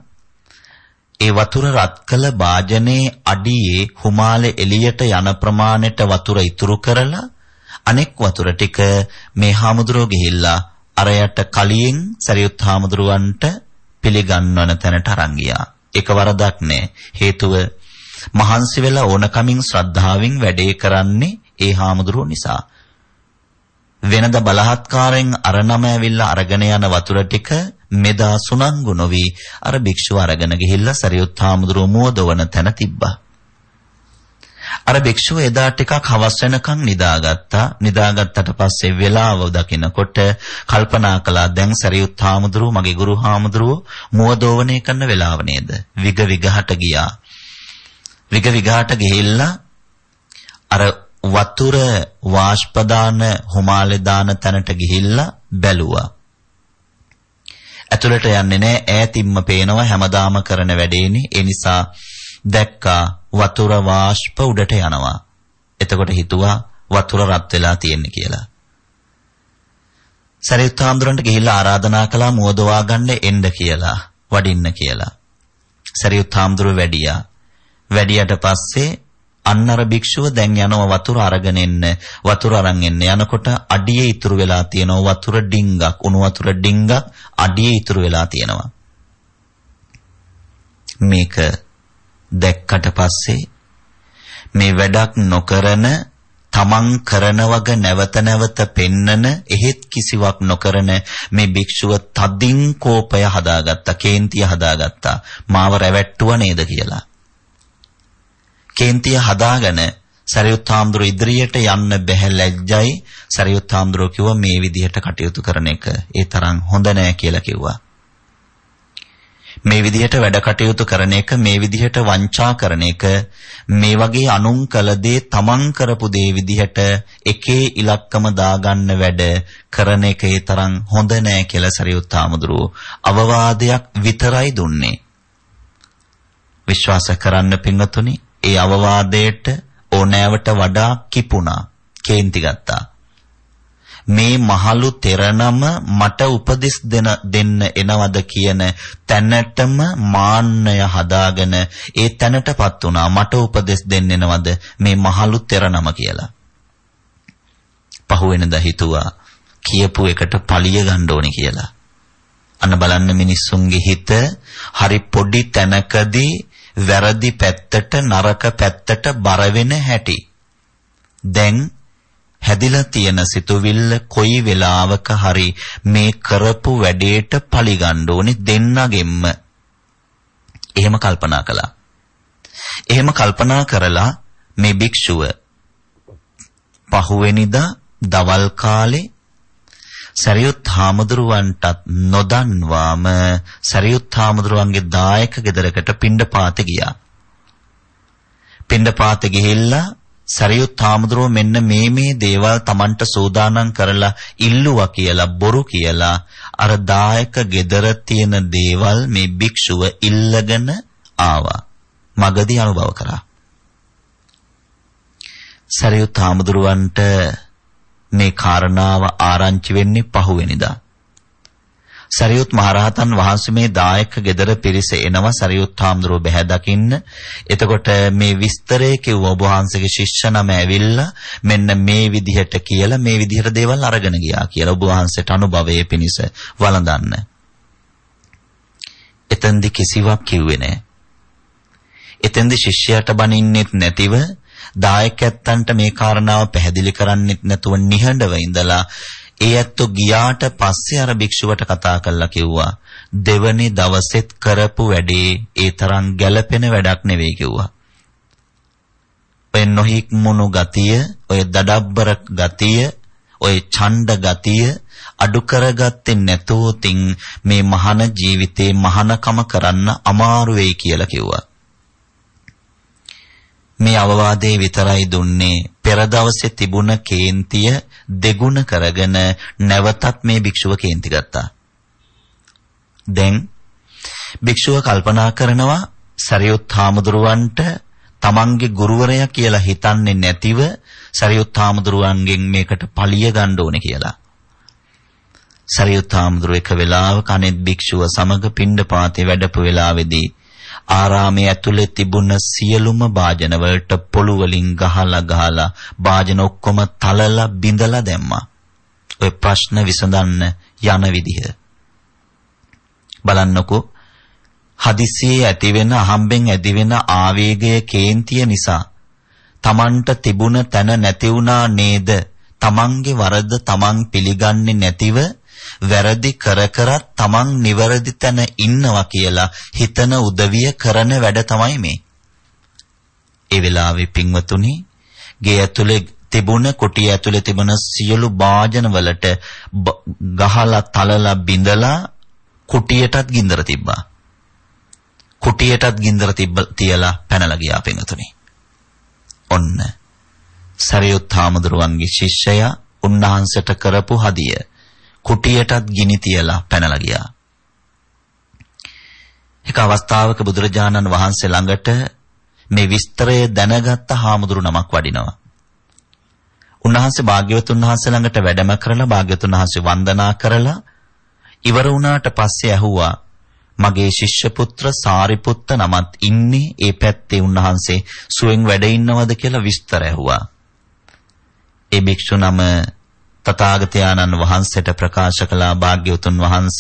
Speaker 1: ඒ වතුර රත් කළ වාජනේ අඩියේ හුමාලේ එළියට යන ප්‍රමාණයට වතුර ඉතුරු කරලා අනෙක් වතුර ටික මේ හාමුදුරුවෝ ගිහිල්ලා අරයට කලියෙන් සරියුත් හාමුදුරුවන්ට පිළිගන්වන තැනට අරන් ගියා. ඒක වරදක් නෑ. හේතුව මහන්සි වෙලා ඕනකමින් ශ්‍රද්ධාවෙන් වැඩේ කරන්නේ ඒ හාමුදුරුවෝ නිසා. වෙනද බලහත්කාරයෙන් අර නම ඇවිල්ලා අරගෙන යන වතුර ටික මෙදා සුනංගු නොවි අර භික්ෂුව අරගෙන ගිහිල්ලා සරියුත් හාමුදුරුවෝ මෝදවන තැන තිබ්බා. අර භික්ෂුව එදා ටිකක් හවස වෙනකන් නිදාගත්තා. නිදාගත්තට පස්සේ වෙලාව දකිනකොට කල්පනා කළා දැන් සරියුත් හාමුදුරුව මගේ ගුරු හාමුදුරුව මුවදෝවණය කරන වෙලාව නේද? විග විගහට ගියා. විග විගහට ගිහිල්ලා අර වතුර වාෂ්ප දාන හුමාලේ දාන තැනට ගිහිල්ලා බැලුවා. ඇතුළට යන්නේ නැහැ ඈතින්ම පේනවා හැමදාම කරන වැඩේනේ. ඒ නිසා දැක්කා වතුර වාෂ්ප උඩට යනවා. එතකොට හිතුවා වතුර රත් වෙලා තියෙන්නේ කියලා. සරියුත් හාමුදුරන්ට ගිහිල්ලා ආරාධනා කළා මුවදවා ගන්න එන්න කියලා, වඩින්න කියලා. සරියුත් හාමුදුරුව වැඩියා. වැඩියට පස්සේ අන්නර භික්ෂුව දැන් යනවා වතුර අරගෙන එන්න වතුර අරන් එන්න යනකොට අඩියේ ඉතුරු වෙලා තියෙනවා වතුර ඩිංගක් උණු වතුර ඩිංගක් අඩියේ ඉතුරු වෙලා තියෙනවා මේක දැක්කට පස්සේ මේ වැඩක් නොකරන තමන් කරනවග නැවත නැවත පෙන්නන එහෙත් කිසිවක් නොකරන මේ භික්ෂුව තදින් කෝපය හදාගත්තා කේන්තිය හදාගත්තා මාව රැවට්ටුව නේද කියලා කේන්තිය හදාගෙන සරියුත් හාමුදුරුව ඉදිරියට යන්න බැහැ ලැජ්ජයි සරියුත් හාමුදුරුව කිව්වා මේ විදිහට කටයුතු කරන එක ඒ තරම් හොඳ නෑ කියලා කිව්වා මේ විදිහට වැඩ කටයුතු කරන එක මේ විදිහට වංචා කරන එක මේ වගේ අනුන් කළ දේ තමන් කරපු දේ විදිහට එකේ ඉලක්කම දාගන්න වැඩ කරන එක ඒ තරම් හොඳ නෑ කියලා සරියුත් හාමුදුරුව අවවාදයක් විතරයි දුන්නේ විශ්වාස කරන්න පින්වතුනි ඒ අවවාදයට ඕනෑවට වඩා කිපුණා කේන්ති ගත්තා මේ මහලු තෙරණම මට උපදෙස් දෙන දෙන්න එනවද කියන තැනටම මාන්නය හදාගෙන ඒ තැනටපත් වුණා මට උපදෙස් දෙන්න එනවද මේ මහලු තෙරණම කියලා පහුවෙනදා හිතුවා කියපු එකට පලිය ගන්න ඕනේ කියලා අන්න බලන්න මිනිස්සුන්ගේ හිත හරි පොඩි තැනකදී වැරදි පැත්තට නරක පැත්තට බර හැටි. දැන් හැදිලා තියෙන සිතුවිල්ල කොයි වෙලාවක හරි මේ කරපු වැඩේට පරිගන්න ඕනේ දෙන්නගෙම්ම. එහෙම කල්පනා කළා. එහෙම කල්පනා කරලා මේ භික්ෂුව පහුවෙනිදා දවල් කාලේ සරියුත් හාමුදුරුවන්ටත් නොදන්වාම සරියුත් හාමුදුරුවන්ගේ දායක ගෙදරකට පිණ්ඩපාත ගියා. පිණ්ඩපාත ගිහිල්ලා සරියුත් හාමුදුරුව මෙන්න මේ මේ දේවල් Tamanට සෝදානම් කරලා ඉල්ලුවා කියලා බොරු කියලා අර දායක ගෙදර තියෙන දේවල් මේ භික්ෂුව ඉල්ලගෙන ආවා. මගදී අනුභව කරා. සරියුත් හාමුදුරුවන්ට මේ කාරණාව ආරංචි වෙන්නේ පහුවෙනිදා. සරියුත් මහරහතන් වහන්සේ මේ දායක ගෙදර පිරිස එනවා සරියුත් හාමුදුරුව බැහැ දකින්න. එතකොට මේ විස්තරය කිව්ව ඔබ වහන්සේගේ ශිෂ්‍ය නම ඇවිල්ලා මෙන්න මේ විදිහට කියලා මේ විදිහට දේවල් අරගෙන ගියා කියලා ඔබ වහන්සේට අනුභවයේ පිනිස වළඳන්න. එතෙන්දි කිසිවක් කිව්වේ නැහැ. එතෙන්දි ශිෂ්‍යයාට බනින්නෙත් නැතිව දායකයන්ට මේ කාරණාව පැහැදිලි කරන්නෙත් නැතුව නිහඬව ඉඳලා ඒ ඇත්තෝ ගියාට පස්සේ අර භික්ෂුවට කතා කරලා කිව්වා දෙවනි දවසෙත් කරපු වැඩේ ඒ තරම් ගැළපෙන වැඩක් නෙවෙයි කිව්වා. ඔය නොහික්මුණු ගතිය, ඔය දඩබ්බර ගතිය, ඔය ඡණ්ඩ ගතිය අඩු කරගත්තේ නැතෝතින් මේ මහාන ජීවිතේ මහානකම කරන්න අමාරු වෙයි කියලා කිව්වා. මේ අවවාදේ විතරයි දුන්නේ පෙර දවසේ තිබුණ කේන්තිය දෙගුණ කරගෙන නැවතත් මේ භික්ෂුව කේන්ති ගත්තා. දැන් භික්ෂුව කල්පනා කරනවා සරියුත් හාමුදුරුවන්ට තමන්ගේ ගුරුවරයා කියලා හිතන්නේ නැතිව සරියුත් හාමුදුරුවන්ගෙන් මේකට පලිය ගන්න ඕනේ කියලා. සරියුත් හාමුදුරුව එක වෙලාවක අනෙත් භික්ෂුව සමග පිණ්ඩපාතේ වැඩපු වෙලාවේදී ආරාමයේ ඇතුලේ තිබුණ සියලුම වාජන වලට පොළු වලින් ගහලා ගහලා වාජන ඔක්කොම තලලා බිඳලා දැම්මා. ඔය ප්‍රශ්න විසඳන්න යන විදිහ. බලන්නකෝ හදිසියේ ඇතිවෙන අහම්බෙන් ඇතිවෙන ආවේගය කේන්තිය නිසා තමන්ට තිබුණ තැන නැති වුණා නේද තමන්ගේ වරද තමන් පිළිගන්නේ නැතිව වැරදි කර කරත් තමන් නිවැරදි තැන ඉන්නවා කියලා හිතන උදවිය කරන වැඩ තමයි මේ. ඒ වෙලාවේ පින්වතුනි ගේ ඇතුලේ තිබුණ කුටිය ඇතුලේ තිබුණ සියලු වාජන වලට ගහලා තලලා බිඳලා කුටියටත් ගින්දර තිබ්බා. කුටියටත් ගින්දර තිබ්බ තියලා පැනලා ගියා පින්වතුනි. ඔන්න සරියුත් හාමුදුරුවන්ගේ ශිෂ්‍යයා උන්වහන්සේට කරපු හදිය. කුටියටත් ගිනි තියලා පැනලා ගියා. එක අවස්ථාවක බුදුරජාණන් වහන්සේ ළඟට මේ විස්තරය දැනගත්ත හාමුදුරු නමක් වඩිනවා. උන්වහන්සේ භාග්‍යවතුන් වහන්සේ ළඟට වැඩම කරලා භාග්‍යවතුන් වහන්සේ වන්දනා කරලා ඉවර වුණාට පස්සේ ඇහුවා මගේ ශිෂ්‍ය පුත්‍ර සාරිපුත්ත නමත් ඉන්නේ ඒ පැත්තේ උන්වහන්සේ සුවෙන් වැඩ ඉන්නවද කියලා විස්තර ඇහුවා. ඒ භික්ෂු නම තථාගතයන්න් වහන්සේට ප්‍රකාශ කළා භාග්‍යවතුන් වහන්ස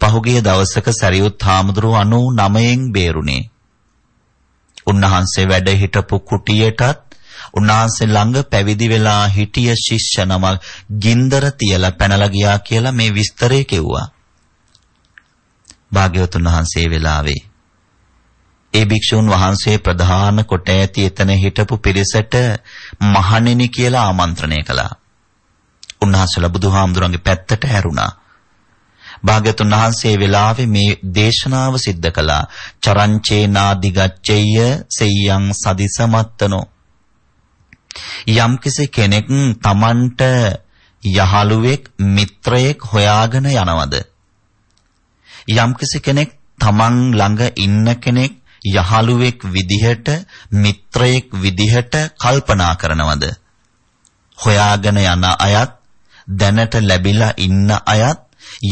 Speaker 1: පහුගිය දවසක සරියුත් හාමුදුරුව 99න් බේරුණේ. උන්වහන්සේ වැඩ හිටපු කුටියටත් උන්වහන්සේ ළඟ පැවිදි වෙලා හිටිය ශිෂ්‍ය නමක් ගින්දර තියලා පැනලා ගියා කියලා මේ විස්තරය කිව්වා. භාග්‍යවතුන් වහන්සේ වෙලාවේ ඒ භික්ෂුන් වහන්සේ ප්‍රධාන කොට ඇති එතන හිටපු පිරිසට මහණෙනි කියලා ආමන්ත්‍රණය කළා. උන්වහන්සේලා බුදුහාමුදුරන්ගේ පැත්තට හැරුණා. භාග්‍යතුන් වහන්සේ වෙලාවේ මේ දේශනාව සිද්ධ කළා. චරංචේනාදි ගච්ඡෙය්‍ය සෙය්‍යං සදිසමත්තනෝ. යම්කිසි කෙනෙක් Tamanට යහළුවෙක් මිත්‍රයෙක් හොයාගෙන යනවද? යම්කිසි කෙනෙක් Taman ළඟ ඉන්න කෙනෙක් යහළුවෙක් විදිහට මිත්‍රයෙක් විදිහට කල්පනා කරනවද? හොයාගෙන යන අයත් දැනට ලැබිලා ඉන්න අයත්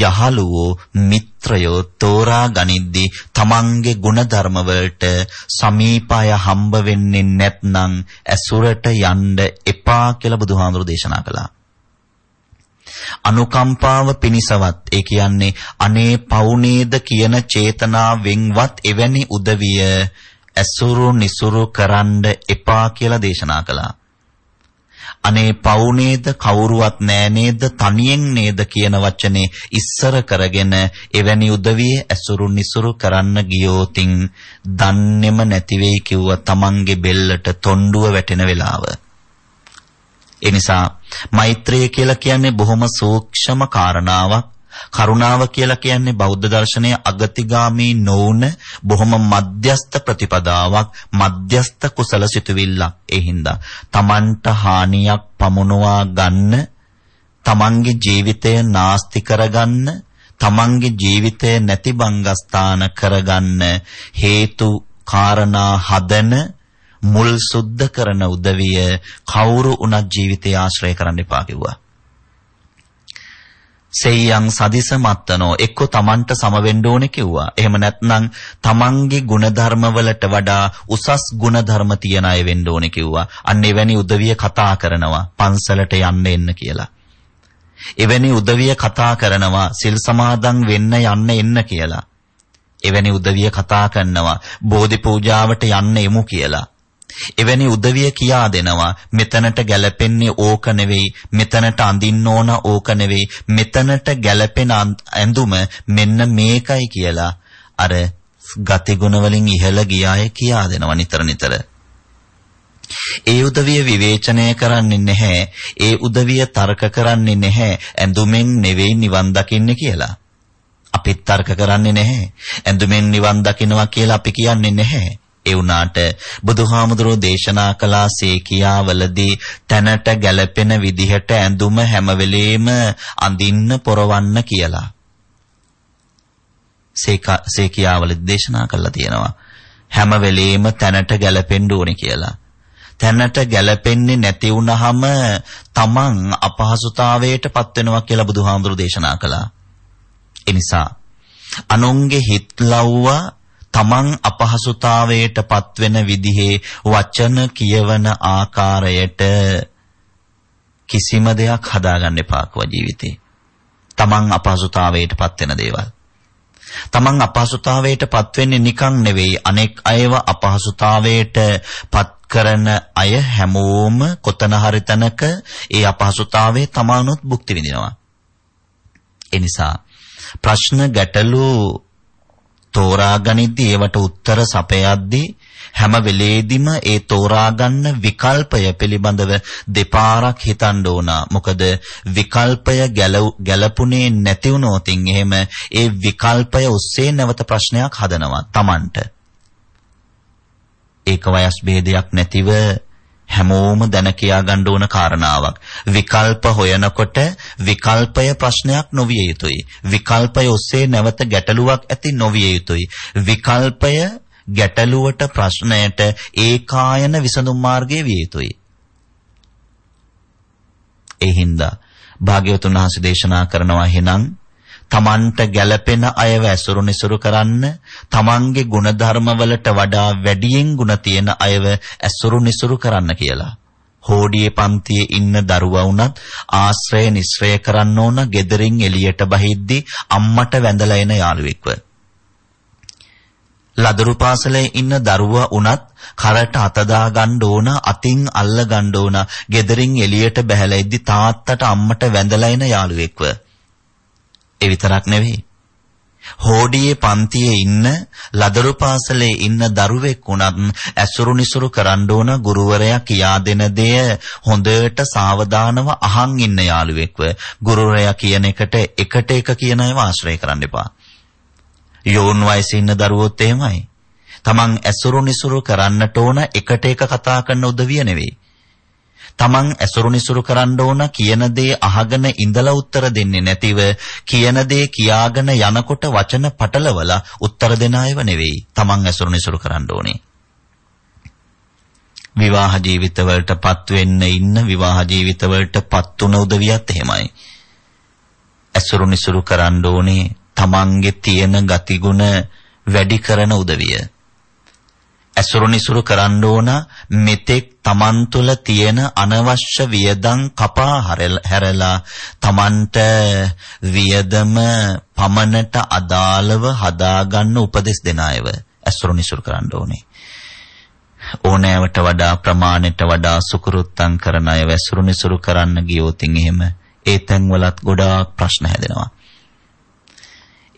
Speaker 1: යහළුවෝ මිත්‍රයෝ තෝරා ගනිද්දී තමන්ගේ ගුණධර්ම වලට සමීපය හම්බ වෙන්නේ නැත්නම් ඇසුරට යන්න එපා කියලා බුදුහාමුදුරු දේශනා කළා. අනුකම්පාව පිණිසවත් ඒ කියන්නේ අනේ පවුනේද කියන චේතනාවෙන්වත් එවැනි උදවිය ඇසුරු නිසුරු කරන්න එපා කියලා දේශනා කළා. අනේ පවු නේද කවුරුවත් නෑ නේද තනියෙන් නේද කියන වචනේ ඉස්සර කරගෙන එවැනි උදවිය ඇසුරු නිසුරු කරන්න ගියෝතින් දන්නේම නැති වෙයි කිව්ව තමන්ගේ බෙල්ලට තොණ්ඩුව වැටෙන වෙලාව ඒ නිසා මෛත්‍රිය කියලා කියන්නේ බොහොම සූක්ෂම කාරණාවක් කරුණාව කියලා කියන්නේ බෞද්ධ දර්ශනයේ අගතිගාමී නොවුන බොහොම මධ්‍යස්ත ප්‍රතිපදාවක් මධ්‍යස්ත කුසල සිතුවිල්ලක්. ඒ හින්දා Tamanට හානියක් පමුණවා ගන්න තමන්ගේ ජීවිතය නාස්ති කරගන්න තමන්ගේ ජීවිතය නැති බංගස්ථාන කරගන්න හේතු කාරණා හදන මුල් සුද්ධ කරන උදවිය කවුරු උනත් ජීවිතය ආශ්‍රය කරන්න එපා කිව්වා සෙයියන් සදිස මත්තනෝ එක්ක තමන්ට සමවෙන්න ඕනේ කිව්වා. එහෙම නැත්නම් තමන්ගේ ಗುಣධර්මවලට වඩා උසස් ಗುಣධර්ම තියන අය වෙන්න ඕනේ කිව්වා. අන්න එවැනි උදවිය කතා කරනවා පන්සලට යන්න එන්න කියලා. එවැනි උදවිය කතා කරනවා සිල් සමාදන් වෙන්න යන්න එන්න කියලා. එවැනි උදවිය කතා කරනවා බෝධි පූජාවට යන්න එමු කියලා. එවැනි උදවිය කියා දෙනවා මෙතනට ගැලපෙන්නේ ඕක නෙවෙයි මෙතනට අඳින්න ඕන ඕක නෙවෙයි මෙතනට ගැලපෙන ඇඳුම මෙන්න මේකයි කියලා අර ගතිගුණ වලින් ඉහළ ගියාය කියා දෙනවා නිතර නිතර ඒ උදවිය විවේචනය කරන්නේ නැහැ. ඒ උදවිය තර්ක කරන්නේ නැහැ. ඇඳුමෙන් නෙවෙයි නිවන් දකින්නේ කියලා. අපි තර්ක කරන්නේ නැහැ. ඇඳුමෙන් නිවන් දකින්නවා කියලා අපි කියන්නේ නැහැ. ඒ වුණාට බුදුහාමුදුරෝ දේශනා කළා සේකියාවලදී තැනට ගැලපෙන විදිහට ඇඳුම හැම වෙලේම අඳින්න පොරවන්න කියලා. සේකියාවලදී දේශනා කළා තියෙනවා. හැම වෙලේම තැනට ගැලපෙන්න ඕනේ කියලා. තැනට ගැලපෙන්නේ නැති වුනහම තමන් අපහසුතාවයට පත් වෙනවා කියලා බුදුහාමුදුරු දේශනා කළා. ඒ නිසා අනුන්ගේ හිත් ලව්වා තමන් අපහසුතාවයට පත්වෙන විදිහේ වචන කියවන ආකාරයට කිසිම දෙයක් හදාගන්න එපාකව ජීවිතේ. තමන් අපහසුතාවයට පත්වෙන දේවල්. තමන් අපහසුතාවයට පත්වෙන්නේ නිකන් නෙවෙයි අනෙක් අයව අපහසුතාවයට පත් කරන අය හැමෝම කොතන හරි තැනක ඒ අපහසුතාවයේ තමානුත් භුක්ති විඳිනවා. ඒ නිසා ප්‍රශ්න ගැටලු තෝරාගනිද්දී ඒවට උත්තර සපයද්දී හැම වෙලේදීම ඒ තෝරාගන්න විකල්පය පිළිබඳව දෙපාරක් හිතන්න ඕන. මොකද විකල්පය ගැලපුණේ නැති වුණොතින් එහෙම ඒ විකල්පය ඔස්සේ නැවත ප්‍රශ්නයක් හදනවා Tamanට. ඒක වයස් බෙදයක් නැතිව හැමෝම දැන කියා ගන්න ඕන කාරණාවක්. විකල්ප හොයනකොට විකල්පය ප්‍රශ්නයක් නොවිය යුතුයි. විකල්පය ඔස්සේ නැවත ගැටලුවක් ඇති නොවිය යුතුයි. විකල්පය ගැටලුවට ප්‍රශ්නයට ඒකායන විසඳුම් මාර්ගය විය යුතුයි. ඒ හින්දා භාග්‍යවතුන් වහන්සේ දේශනා කරනවා එහෙනම් තමන්ට ගැළපෙන අයව ඇසුරු නිසුරු කරන්න, තමන්ගේ ಗುಣධර්මවලට වඩා වැඩියෙන් ಗುಣ තියෙන අයව ඇසුරු නිසුරු කරන්න කියලා. හෝඩියේ පන්තියේ ඉන්න දරුවා වුණත් ආශ්‍රය නිස්රය කරන්න ඕන gederin එළියට බහිද්දි අම්මට වැඳලා එන යාළුවෙක්ව. ලදරු පාසලේ ඉන්න දරුවා වුණත් කරට අත දා ගන්න ඕන අතින් අල්ල ගන්න ඕන gederin එළියට බහැලා ඉද්දි තාත්තට අම්මට වැඳලා එන යාළුවෙක්ව. ඒ විතරක් නෙවෙයි. හෝඩියේ පන්තියේ ඉන්න ලදරු පාසලේ ඉන්න දරුවෙක් උනත් ඇසුරු නිසුරු කරන්න ඕන ගුරුවරයා කියා දෙන දේ හොඳට සාවධානව අහන් ඉන්න යාළුවෙක්ව ගුරුවරයා කියන එකට එකට එක කියන ඒවා ආශ්‍රය කරන්න එපා. යෝන් වයසේ ඉන්න දරුවොත් එහෙමයි. Taman ඇසුරු නිසුරු කරන්නට ඕන එකට එක කතා කරන උදවිය නෙවෙයි. තමන් ඇසුරු නිසුරු කරන්න ඕන කියන දේ අහගෙන ඉඳලා උත්තර දෙන්නේ නැතිව කියන දේ කියාගෙන යනකොට වචන පටලවලා උත්තර දෙන අයව නෙවෙයි තමන් ඇසුරු නිසුරු කරන්න ඕනේ විවාහ ජීවිතවලටපත් වෙන්න ඉන්න විවාහ ජීවිතවලටපත් උන උදවියත් එහෙමයි ඇසුරු නිසුරු කරන්න ඕනේ තමන්ගේ තියෙන ගතිගුණ වැඩි කරන උදවිය ඇසුරු නිසුරු කරන්න ඕන මෙතෙක් Taman තුල තියෙන අනවශ්‍ය වියදම් කපා හැරලා Tamanට වියදම පමණට අදාළව හදාගන්න උපදෙස් දෙන අයව ඇසුරු නිසුරු කරන්න ඕනේ. ඕනෑවට වඩා ප්‍රමාණයට වඩා සුකරුත්තම් කරන අය ඇසුරු නිසුරු කරන්න ගියොත් එහෙම ඒ තැන්වලත් ගොඩාක් ප්‍රශ්න හැදෙනවා.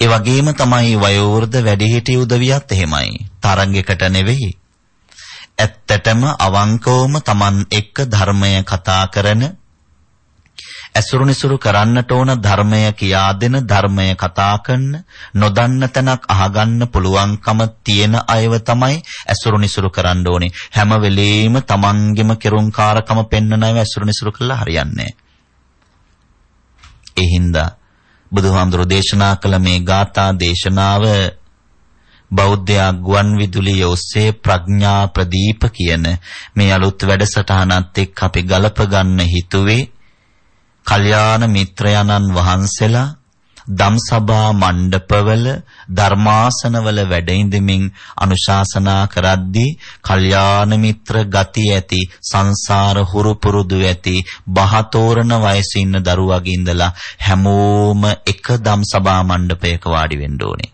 Speaker 1: ඒ වගේම තමයි වයෝවෘද වැඩිහිටි උදවියත් එහෙමයි. තරංගයකට නෙවෙයි. ඇත්තටම අවංකවම Taman එක්ක ධර්මය කතා කරන ඇසුරුනිසුරු කරන්නට ඕන ධර්මය කියා දෙන ධර්මය කතා කරන නොදන්න තැනක් අහගන්න පුළුවන්කම තියෙන අයව තමයි ඇසුරුනිසුරු කරන්න ඕනේ හැම වෙලෙම Tamanගෙම කෙරුම්කාරකම පෙන්වන අයව ඇසුරුනිසුරු කළා හරියන්නේ නැහැ ඒ හින්දා බුදුහාමුදුරෝ දේශනා කළ මේ ගාථා දේශනාව බෞද්ධයා ගුවන් විදුලිය ඔස්සේ ප්‍රඥා ප්‍රදීප කියන මේ අලුත් වැඩසටහනත් එක්ක අපි ගලප ගන්න හිතුවේ කල්යාණ මිත්‍රයන්න් වහන්සේලා ධම්සභා මණ්ඩපවල ධර්මාසනවල වැඩ ඉඳමින් අනුශාසනා කරද්දී කල්යාණ මිත්‍ර ගති ඇති සංසාර හුරු පුරුදු ඇති බහතෝරණ වයසේ ඉන්න දරුවගේ ඉඳලා හැමෝම එක ධම්සභා මණ්ඩපයක වාඩි වෙන්න ඕනේ.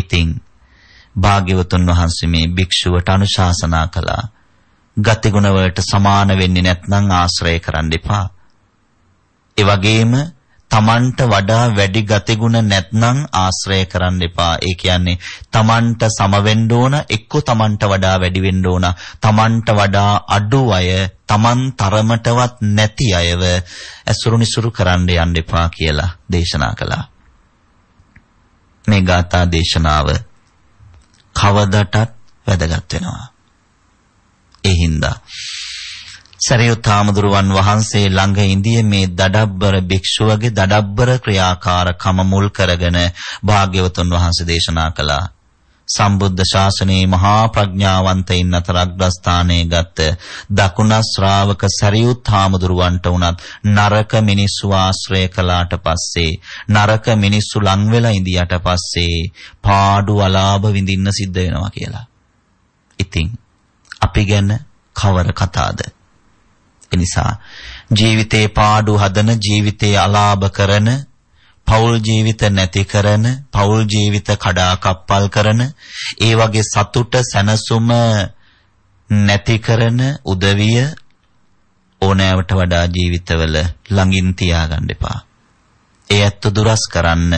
Speaker 1: ඉතින් භාග්‍යවතුන් වහන්සේ මේ භික්ෂුවට අනුශාසනා කළා. ගති ගුණ වලට සමාන වෙන්නේ නැත්නම් ආශ්‍රය කරන්න එපා. ඒ වගේම තමන්ට වඩා වැඩි ගතිගුණ නැත්නම් ආශ්‍රය කරන්න එපා. ඒ කියන්නේ තමන්ට සම වෙන්න ඕන එක්ක තමන්ට වඩා වැඩි වෙන්න ඕන. තමන්ට වඩා අඩු අය තමන් තරමටවත් නැති අයව ඇසුරු නිසුරු කරන්න යන්න එපා කියලා දේශනා කළා. මේ ගාථා දේශනාව කවදටත් වැදගත් වෙනවා. ඒ හින්දා සරියුත් හාමුදුරුවන් වහන්සේ ළඟ ඉඳියේ මේ දඩබ්බර භික්ෂුවගේ දඩබ්බර ක්‍රියාකාරකම මුල් කරගෙන භාග්‍යවතුන් වහන්සේ දේශනා කළා. සම්බුද්ධ ශාසනයේ මහා ප්‍රඥාවන්තයින් අතර අග්‍රස්ථානයේ ගත්ත දකුණ ශ්‍රාවක සරියුත් හාමුදුරුවන්ට උනත් නරක මිනිස්සු ආශ්‍රය කළාට පස්සේ නරක මිනිස්සු ලං වෙලා ඉඳියට පස්සේ පාඩු අලාභ විඳින්න සිද්ධ වෙනවා කියලා. ඉතින් අපි ගැන කවර කතාවද? එනිසා ජීවිතේ පාඩු හදන ජීවිතේ අලාභ කරන පෞල් ජීවිත නැති කරන පෞල් ජීවිත කඩා කප්පල් කරන ඒ වගේ සතුට සැනසුම නැති කරන උදවිය ඕනෑවට වඩා ජීවිතවල ළඟින් තියාගන්න එපා. ඒ ඇත්ත දුරස් කරන්න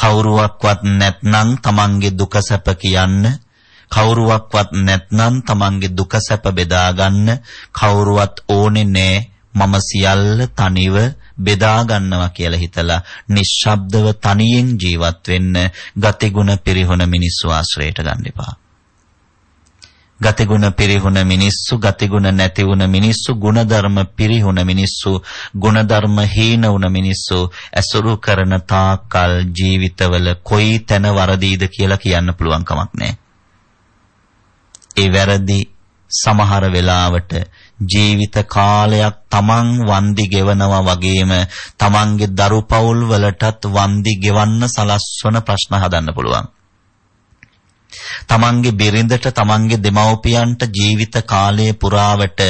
Speaker 1: කවුරුවක්වත් නැත්නම් Tamange දුක සැප කියන්න කවුරුවක්වත් නැත්නම් තමන්ගේ දුක සැප බෙදා ගන්න කවුරුවත් ඕනේ නැහැ මම සියල්ල තනිව බෙදා ගන්නවා කියලා හිතලා නිශ්ශබ්දව තනියෙන් ජීවත් වෙන්න ගතිගුණ පිරිහුණ මිනිස්සු ආශ්‍රයයට ගන්න එපා. ගතිගුණ පිරිහුණ මිනිස්සු, ගතිගුණ නැති වුණ මිනිස්සු, ಗುಣධර්ම පිරිහුණ මිනිස්සු, ಗುಣධර්ම හීන වුණ මිනිස්සු ඇසුරු කරන තාකල් ජීවිතවල කොයි තැන වරදීද කියලා කියන්න පුළුවන් කමක් නැහැ. ඒ වැරදි සමහර වෙලාවට ජීවිත කාලයක් තමන් වන්දි ගෙවනවා වගේම තමන්ගේ දරුපවුල් වලටත් වන්දි ගෙවන්න සලස්වන ප්‍රශ්න හදන්න පුළුවන්. තමන්ගේ බිරිඳට තමන්ගේ දෙමව්පියන්ට ජීවිත කාලය පුරාවට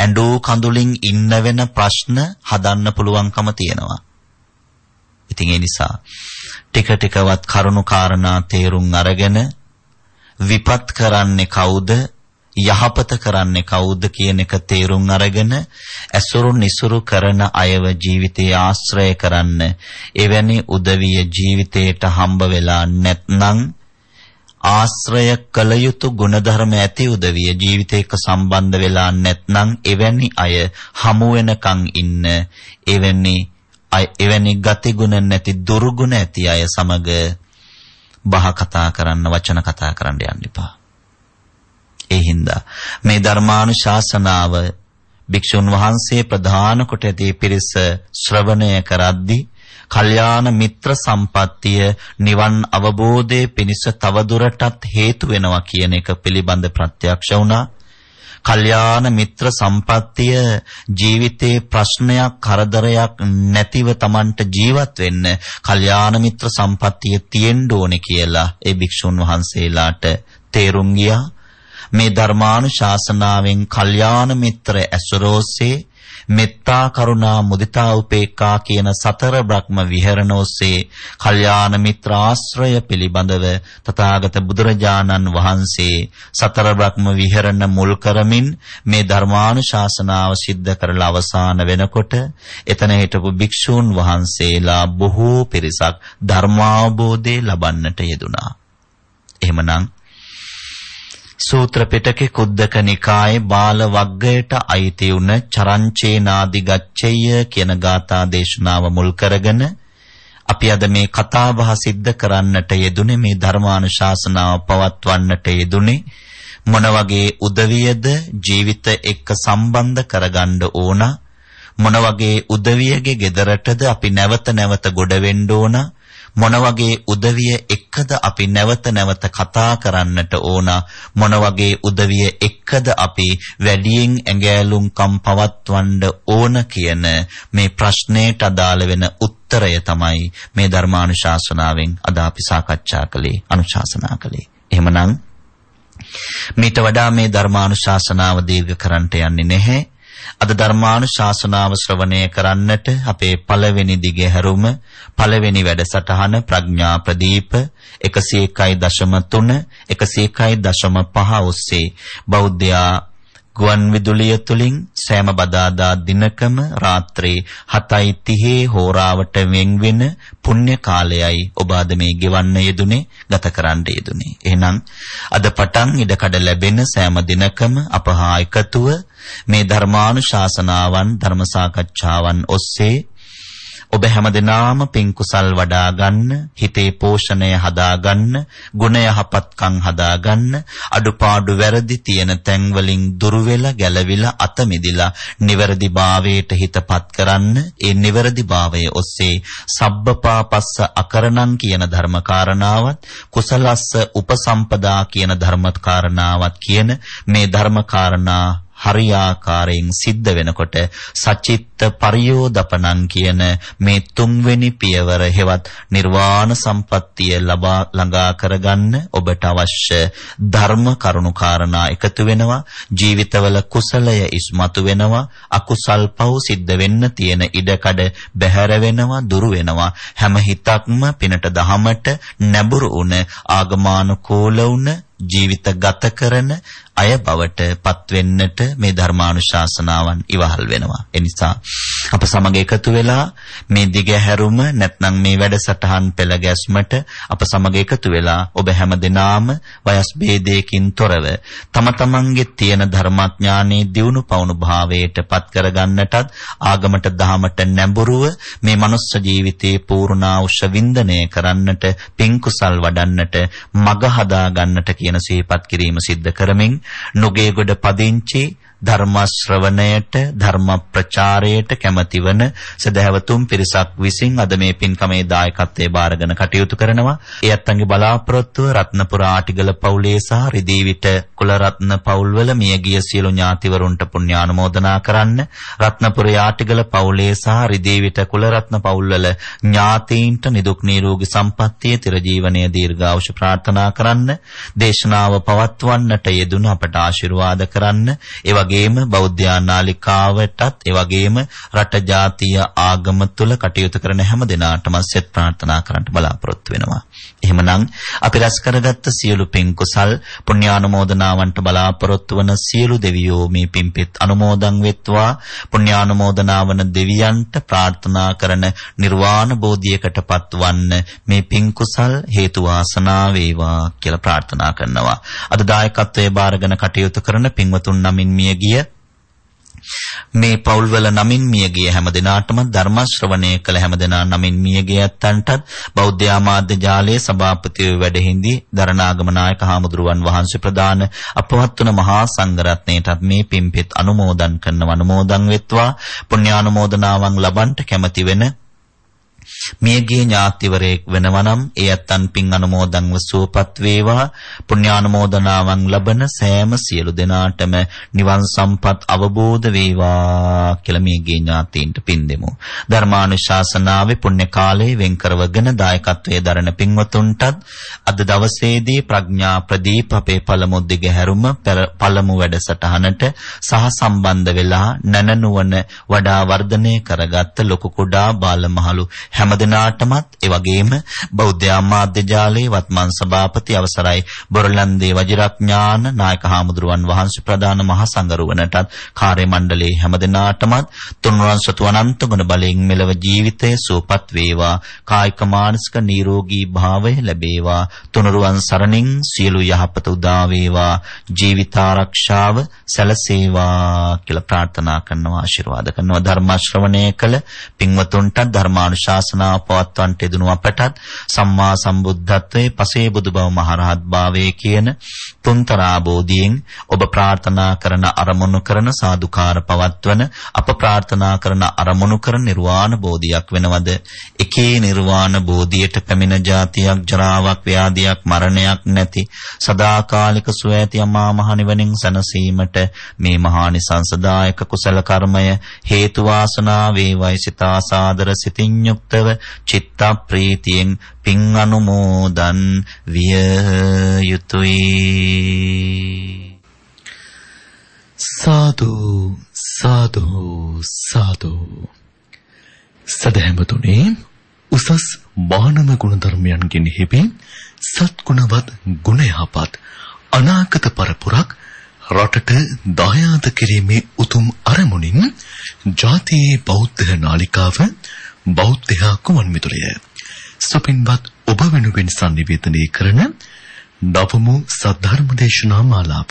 Speaker 1: ඇඬෝ කඳුලින් ඉන්න වෙන ප්‍රශ්න හදන්න පුළුවන්කම තියෙනවා. ඉතින් ඒ නිසා ටික ටිකවත් කරුණු කාරණා තේරුම් අරගෙන විපත් කරන්නේ කවුද යහපත කරන්නේ කවුද කියන එක තේරුම් අරගෙන ඇසුරු නිසුරු කරන අයව ජීවිතේ ආශ්‍රය කරන්න එවැනි උදවිය ජීවිතයට හම්බ වෙලා නැත්නම් ආශ්‍රය කළ යුතු ගුණධර්ම ඇති උදවිය ජීවිතයක සම්බන්ධ වෙලා නැත්නම් එවැනි අය හමු වෙනකන් ඉන්න එවැනි එවැනි ගතිගුණ නැති දුර්ගුණ ඇති අය සමග බහ කතා කරන්න වචන කතා කරන්න යන්න එපා. ඒ හින්දා මේ ධර්මානුශාසනාව භික්ෂුන් වහන්සේ ප්‍රධාන කොට ඇති පිරිස ශ්‍රවණය කරද්දී කල්යාණ මිත්‍ර සම්පත්තිය නිවන් අවබෝධයේ පිණිස තවදුරටත් හේතු වෙනවා කියන එක පිළිබඳ ප්‍රත්‍යක්ෂ වුණා කල්යාණ මිත්‍ර සම්පත්තිය ජීවිතේ ප්‍රශ්නයක් කරදරයක් නැතිව Tamanට ජීවත් වෙන්න කල්යාණ මිත්‍ර සම්පත්තිය තියෙන්න ඕනේ කියලා ඒ භික්ෂුන් වහන්සේලාට තේරුම් ගියා. මේ ධර්මානුශාසනාවෙන් කල්යාණ මිත්‍ර ඇසුරෝසේ මෙත්තා කරුණා මුදිතා උපේක්ඛා කියන සතර බ්‍රහ්ම විහරණ ඔස්සේ කල්යාණ මිත්‍ර ආශ්‍රය පිළිබඳව තථාගත බුදුරජාණන් වහන්සේ සතර බ්‍රහ්ම විහරණ මුල් කරමින් මේ ධර්මානුශාසනාව સિદ્ધ කරලා අවසාන වෙනකොට එතන හිටපු භික්ෂූන් වහන්සේලා බොහෝ පිරිසක් ධර්මාවබෝධය ලබන්නට යෙදුනා. එහෙමනම් සූත්‍ර පිටකේ කුද්දක නිකායේ බාල වග්ගයට අයිති වුණ චරංචේනාදි ගච්ඡෙය කියන ගාථා දේශනාව මුල් කරගෙන අපි අද මේ කතා බහ සිද්ධ කරන්නට යෙදුනේ මේ ධර්මානුශාසනාව පවත්වන්නට යෙදුනේ මොන වගේ උදවියද ජීවිත එක්ක සම්බන්ධ කරගන්න ඕන මොන වගේ උදවියගේ gederටද අපි නැවත නැවත ගොඩ වෙන්න ඕනා මොන වගේ උදවිය එක්කද අපි නැවත නැවත කතා කරන්නට ඕන මොන වගේ උදවිය එක්කද අපි වැඩියෙන් ඇඟෑලුම්කම් පවත්වන්න ඕන කියන මේ ප්‍රශ්නයට අදාළ වෙන උත්තරය තමයි මේ ධර්මානුශාසනාවෙන් අද අපි සාකච්ඡා කළේ අනුශාසනා කළේ එහෙමනම් මීට වඩා මේ ධර්මානුශාසනාව දීර්ඝ කරන්නට යන්නේ නැහැ අද ධර්මානුශාසනාව ශ්‍රවණය කරන්නට අපේ පළවෙනි දිගේ හැරුම පළවෙනි වැඩසටහන ප්‍රඥා ප්‍රදීප 101.3 101.5 ඔස්සේ බෞද්ධයා ගුවන් විදුලිය තුලින් සෑම බදාදා දිනකම රාත්‍රී 7:30 හෝරාවට වෙන්වෙන පුණ්‍ය කාලයයි ඔබ අද මේ ගෙවන්න යෙදුනේ ගත කරන්න යෙදුනේ. එහෙනම් අද පටන් ඉඩකඩ ලැබෙන සෑම දිනකම අපහා එකතුව මේ ධර්මානුශාසනාවන් ධර්ම සාකච්ඡාවන් ඔස්සේ ඔබ හැමදෙනාම පින් කුසල් වඩා ගන්න, හිතේ පෝෂණය හදා ගන්න, ගුණ යහපත්කම් හදා ගන්න, අඩුපාඩු වැරදි තියෙන තැන් වලින් දුර වෙලා ගැලවිලා අත මිදිලා නිවැරදිභාවයට හිතපත් කරන්න, ඒ නිවැරදිභාවය ඔස්සේ සබ්බපාපස්ස අකරණං කියන ධර්මකාරණාවත්, කුසලස්ස උපසම්පදා කියන ධර්මකාරණාවත් කියන මේ ධර්මකාරණා හරියාකාරයෙන් සිද්ධ වෙනකොට සචිත් පරියෝදපණං කියන මේ තුන්වෙනි පියවර හෙවත් නිර්වාණ සම්පත්තිය ලබා ළඟා කරගන්න ඔබට අවශ්‍ය ධර්ම කරුණු කාරණා එකතු වෙනවා ජීවිතවල කුසලය ඉස්මතු වෙනවා අකුසල් පව් සිද්ධ වෙන්න තියෙන ඉඩකඩ බැහැර වෙනවා දුරු වෙනවා හැම හිතක්ම පිනට දහමට නැඹුරු වුණ ආගමානුකූල වුණ ජීවිත ගත කරන අය බවට පත් වෙන්නට මේ ධර්මානුශාසනාවන් ඉවහල් වෙනවා. ඒ නිසා අප සමග එකතු වෙලා මේ දිගහැරුම නැත්නම් මේ වැඩසටහන් පෙළ ගැස්මට අප සමග එකතු වෙලා ඔබ හැම දිනාම වයස් ભેදයකින් තොරව තම තමන්ගේ තියෙන ධර්මාඥානයේ දියුණු පවුණු භාවයට පත් කරගන්නටත් ආගමට දහමට නැඹුරුව මේ මනුස්ස ජීවිතයේ පූර්ණාංශ වින්දනය කරන්නට පින් කුසල් වඩන්නට මග හදා ගන්නට කියන සිහිපත් කිරීම සිද්ධ කරමින් නුගේගොඩ පදිංචි ධර්ම ශ්‍රවණයට ධර්ම ප්‍රචාරයට කැමැතිවන සදහැවතුම් පිරිසක් විසින් අද මේ පින්කමේ දායකත්වයේ බාරගෙන කටයුතු කරනවා. ඒ අත්ංගේ බලාපොරොත්තුව රත්නපුර ආටිගල පවුලේ සහ රිදීවිට කුලරත්න පවුල්වල මියගිය සියලු ඥාතිවරුන්ට පුණ්‍යානුමෝදනා කරන්න. රත්නපුර ආටිගල පවුලේ සහ රිදීවිට කුලරත්න පවුල්වල ඥාතීන්ට නිදුක් නිරෝගී සම්පන්නිය තිර ජීවනයේ දීර්ඝායුෂ ප්‍රාර්ථනා කරන්න. දේශනාව පවත්වන්නට යෙදුණු අපට ආශිර්වාද කරන්න. ඒ වගේම බෞද්ධ ආනාලිකාවටත් ඒ වගේම රට ජාතිය ආගම තුල කටයුතු කරන හැම දෙනාටම සෙත් ප්‍රාර්ථනා කරන්න බලාපොරොත්තු වෙනවා. එහෙමනම් අපි රැස් කරගත්ත සියලු පින් කුසල් පුණ්‍යානුමෝදනාවන්ට බලාපොරොත්තු වන සියලු දෙවියෝ මේ පින්පෙත් අනුමෝදන් වෙත්වා පුණ්‍යානුමෝදනාවන දෙවියන්ට ප්‍රාර්ථනා කරන නිර්වාණ බෝධියකටපත් වන්න මේ පින් කුසල් හේතු වාසනා වේවා කියලා ප්‍රාර්ථනා කරනවා. අද දායකත්වයේ බාරගෙන කටයුතු කරන පින්වතුන් නමින් මියගිය ගිය මේ පෞල් වල නමින් මියගිය හැම දිනාටම ධර්ම ශ්‍රවණය කළ හැම දිනා නමින් මියගිය ඇත්තන්ටත් බෞද්ධ ආමාත්‍ය ජාලයේ සභාපති වැඩහිඳි දරණාගම නායක හාමුදුරුවන් වහන්සේ ප්‍රදාන අපවත් වන මහා සංඝරත්නයටත් මේ පින්පෙත් අනුමෝදන් කරන අනුමෝදන් වෙත්වා පුණ්‍යානුමෝදනාවන් ලබන්ට කැමැති වෙන මියගිය ඥාතිවරයෙක් වෙනවා නම් ඒ ඇත්තන් පින් අනුමෝදන්ව සුවපත් වේවා පුණ්‍යානුමෝදනාවන් ලබන සෑම සියලු දෙනාටම නිවන් සම්පත් අවබෝධ වේවා කියලා මියගිය ඥාතීන්ට පින් දෙමු ධර්මානුශාසනාවේ පුණ්‍ය කාලයේ වෙන් කරවගෙන දායකත්වයේ දරණ පින්වතුන්ටත් අද දවසේදී ප්‍රඥා ප්‍රදීප අපේ පළමු දිගහැරුම පළමු වැඩසටහනට සහ සම්බන්ධ වෙලා නැනනුවන වඩා වර්ධනය කරගත් ලොකු කුඩා බාල මහලු හැමදිනාටමත් ඒ වගේම බෞද්ධ ආමාත්‍ය ජාලයේ වත්මන් සභාපති අවසරයි බොරලන්දේ වජිරඥාන නායක හාමුදුරුවන් වහන්සේ ප්‍රධාන මහා සංගරුවනටත් කාර්ය මණ්ඩලයේ හැමදිනාටමත් තුන්වන් සතු අනන්ත ගුණ බලයෙන් මෙලව ජීවිතය සුවපත් වේවා කායික මානසික නිරෝගී භාවය ලැබේවා තුනුරුවන් සරණින් සියලු යහපත උදා වේවා ජීවිත ආරක්ෂාව සැලසේවා කියලා ප්‍රාර්ථනා කරනවා ආශිර්වාද කරනවා ධර්ම ශ්‍රවණය කළ පින්වතුන්ට ධර්මානුශාසන ශාසනාව පවත්වන්නට යෙදුණු අපටත් සම්මා සම්බුද්ධත්වයේ පසේ බුදුබව මහරහත් භාවයේ කියන තුන්තරාබෝධියෙන් ඔබ ප්‍රාර්ථනා කරන අරමුණු කරන සාදුකාර පවත්වන අප ප්‍රාර්ථනා කරන අරමුණු කරන නිර්වාණ බෝධියක් වෙනවද එකේ නිර්වාණ බෝධියට පැමිණ જાතියක් ජරාවක් ව්‍යාධියක් මරණයක් නැති සදාකාලික සුව ඇති අමා මහ නිවනින් සැනසීමට මේ මහා නිසංසදායක කුසල කර්මය හේතු වාසනා වේවයි සිතා සාදර සිතින් යුක්ත යුක්තව චිත්ත ප්‍රීතියෙන් පින් අනුමෝදන් විය යුතුය සාදු සාදු
Speaker 2: සාදු සදහැමතුනේ උසස් මහානම ගුණධර්මයන්ගෙන් හිපි සත්ගුණවත් ගුණයහපත් අනාගත පරපුරක් රටට දායාද කිරීමේ උතුම් අරමුණින් ජාතියේ බෞද්ධ නාලිකාව බෞද්ධයා කුමන් මිතුරය. සුපින්වත් ඔබ වෙනුවෙන් sannivedanaya කරන නවමු සද්ධර්ම දේශනා මාලාව.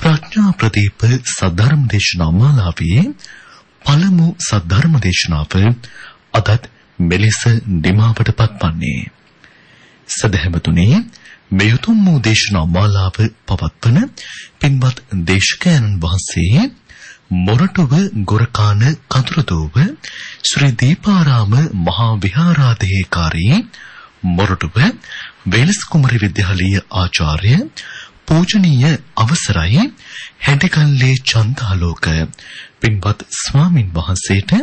Speaker 2: ප්‍රඥා ප්‍රදීප සද්ධර්ම දේශනා මාලාවේ පළමු සද්ධර්ම දේශනාව අදත් මෙලෙස දිමාවට පත්වන්නේ. සදහැමතුනේ මේ උතුම් වූ දේශනා මාලාව පවත්වන පින්වත් දේශකයන් වහන්සේ මොරටුව ගොරකාන කඳුරුදුව ශ්‍රී දීපාරාම මහා විහාරාධිකාරී මොරටුව වෙලස් කුමරි විද්‍යාලීය ආචාර්ය පූජනීය අවසරයි හැඩකල්ලේ චන්දාලෝක පින්වත් ස්වාමින් වහන්සේට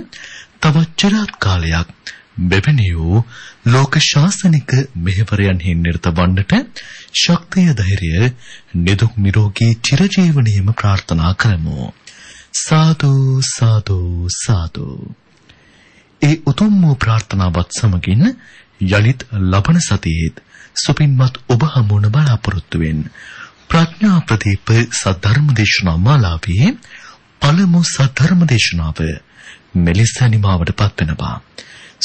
Speaker 2: තවත් චරාත් කාලයක් මෙවැනි වූ ලෝක ශාසනික මෙහෙවරයන්හි නිරත වන්නට ශක්තිය ධෛර්ය නිදුක් නිරෝගී චිරජීවනයේම ප්‍රාර්ථනා කරමු සාදු සාදු සාදු. ඒ උතුම් වූ ප්‍රාර්ථනාවත් සමගින් යලිත් ලබන සතියේත් සුපින්මත් ඔබ හමුවන බලාපොරොත්තු වෙන්න. ප්‍රඥා ප්‍රදීප සද්ධර්ම දේශනා මාලාවේ පළමු සද්ධර්ම දේශනාව මෙලෙස නිමාවට පත්වෙනවා.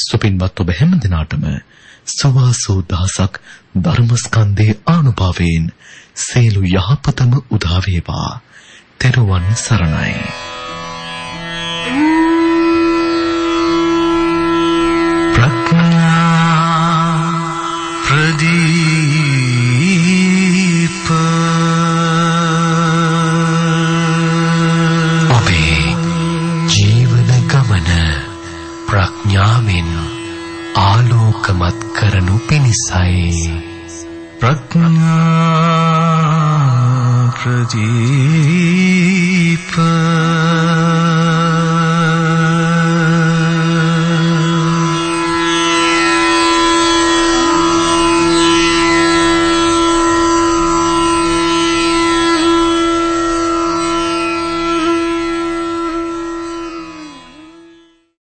Speaker 2: සුපින්වත් ඔබ හැම දිනාටම සුවාසෝ දහසක් ධර්මස්කන්ධේ ආනුභවයෙන් සේලු යහපතම උදා වේවා. තෙරුවන් සරණයි. ප්‍රඥා ප්‍රදීප ඔබේ ජීවන ගමන ප්‍රඥාවෙන් ආලෝකමත් කරනු පිණිසයි. प्रज्ञा प्रदीप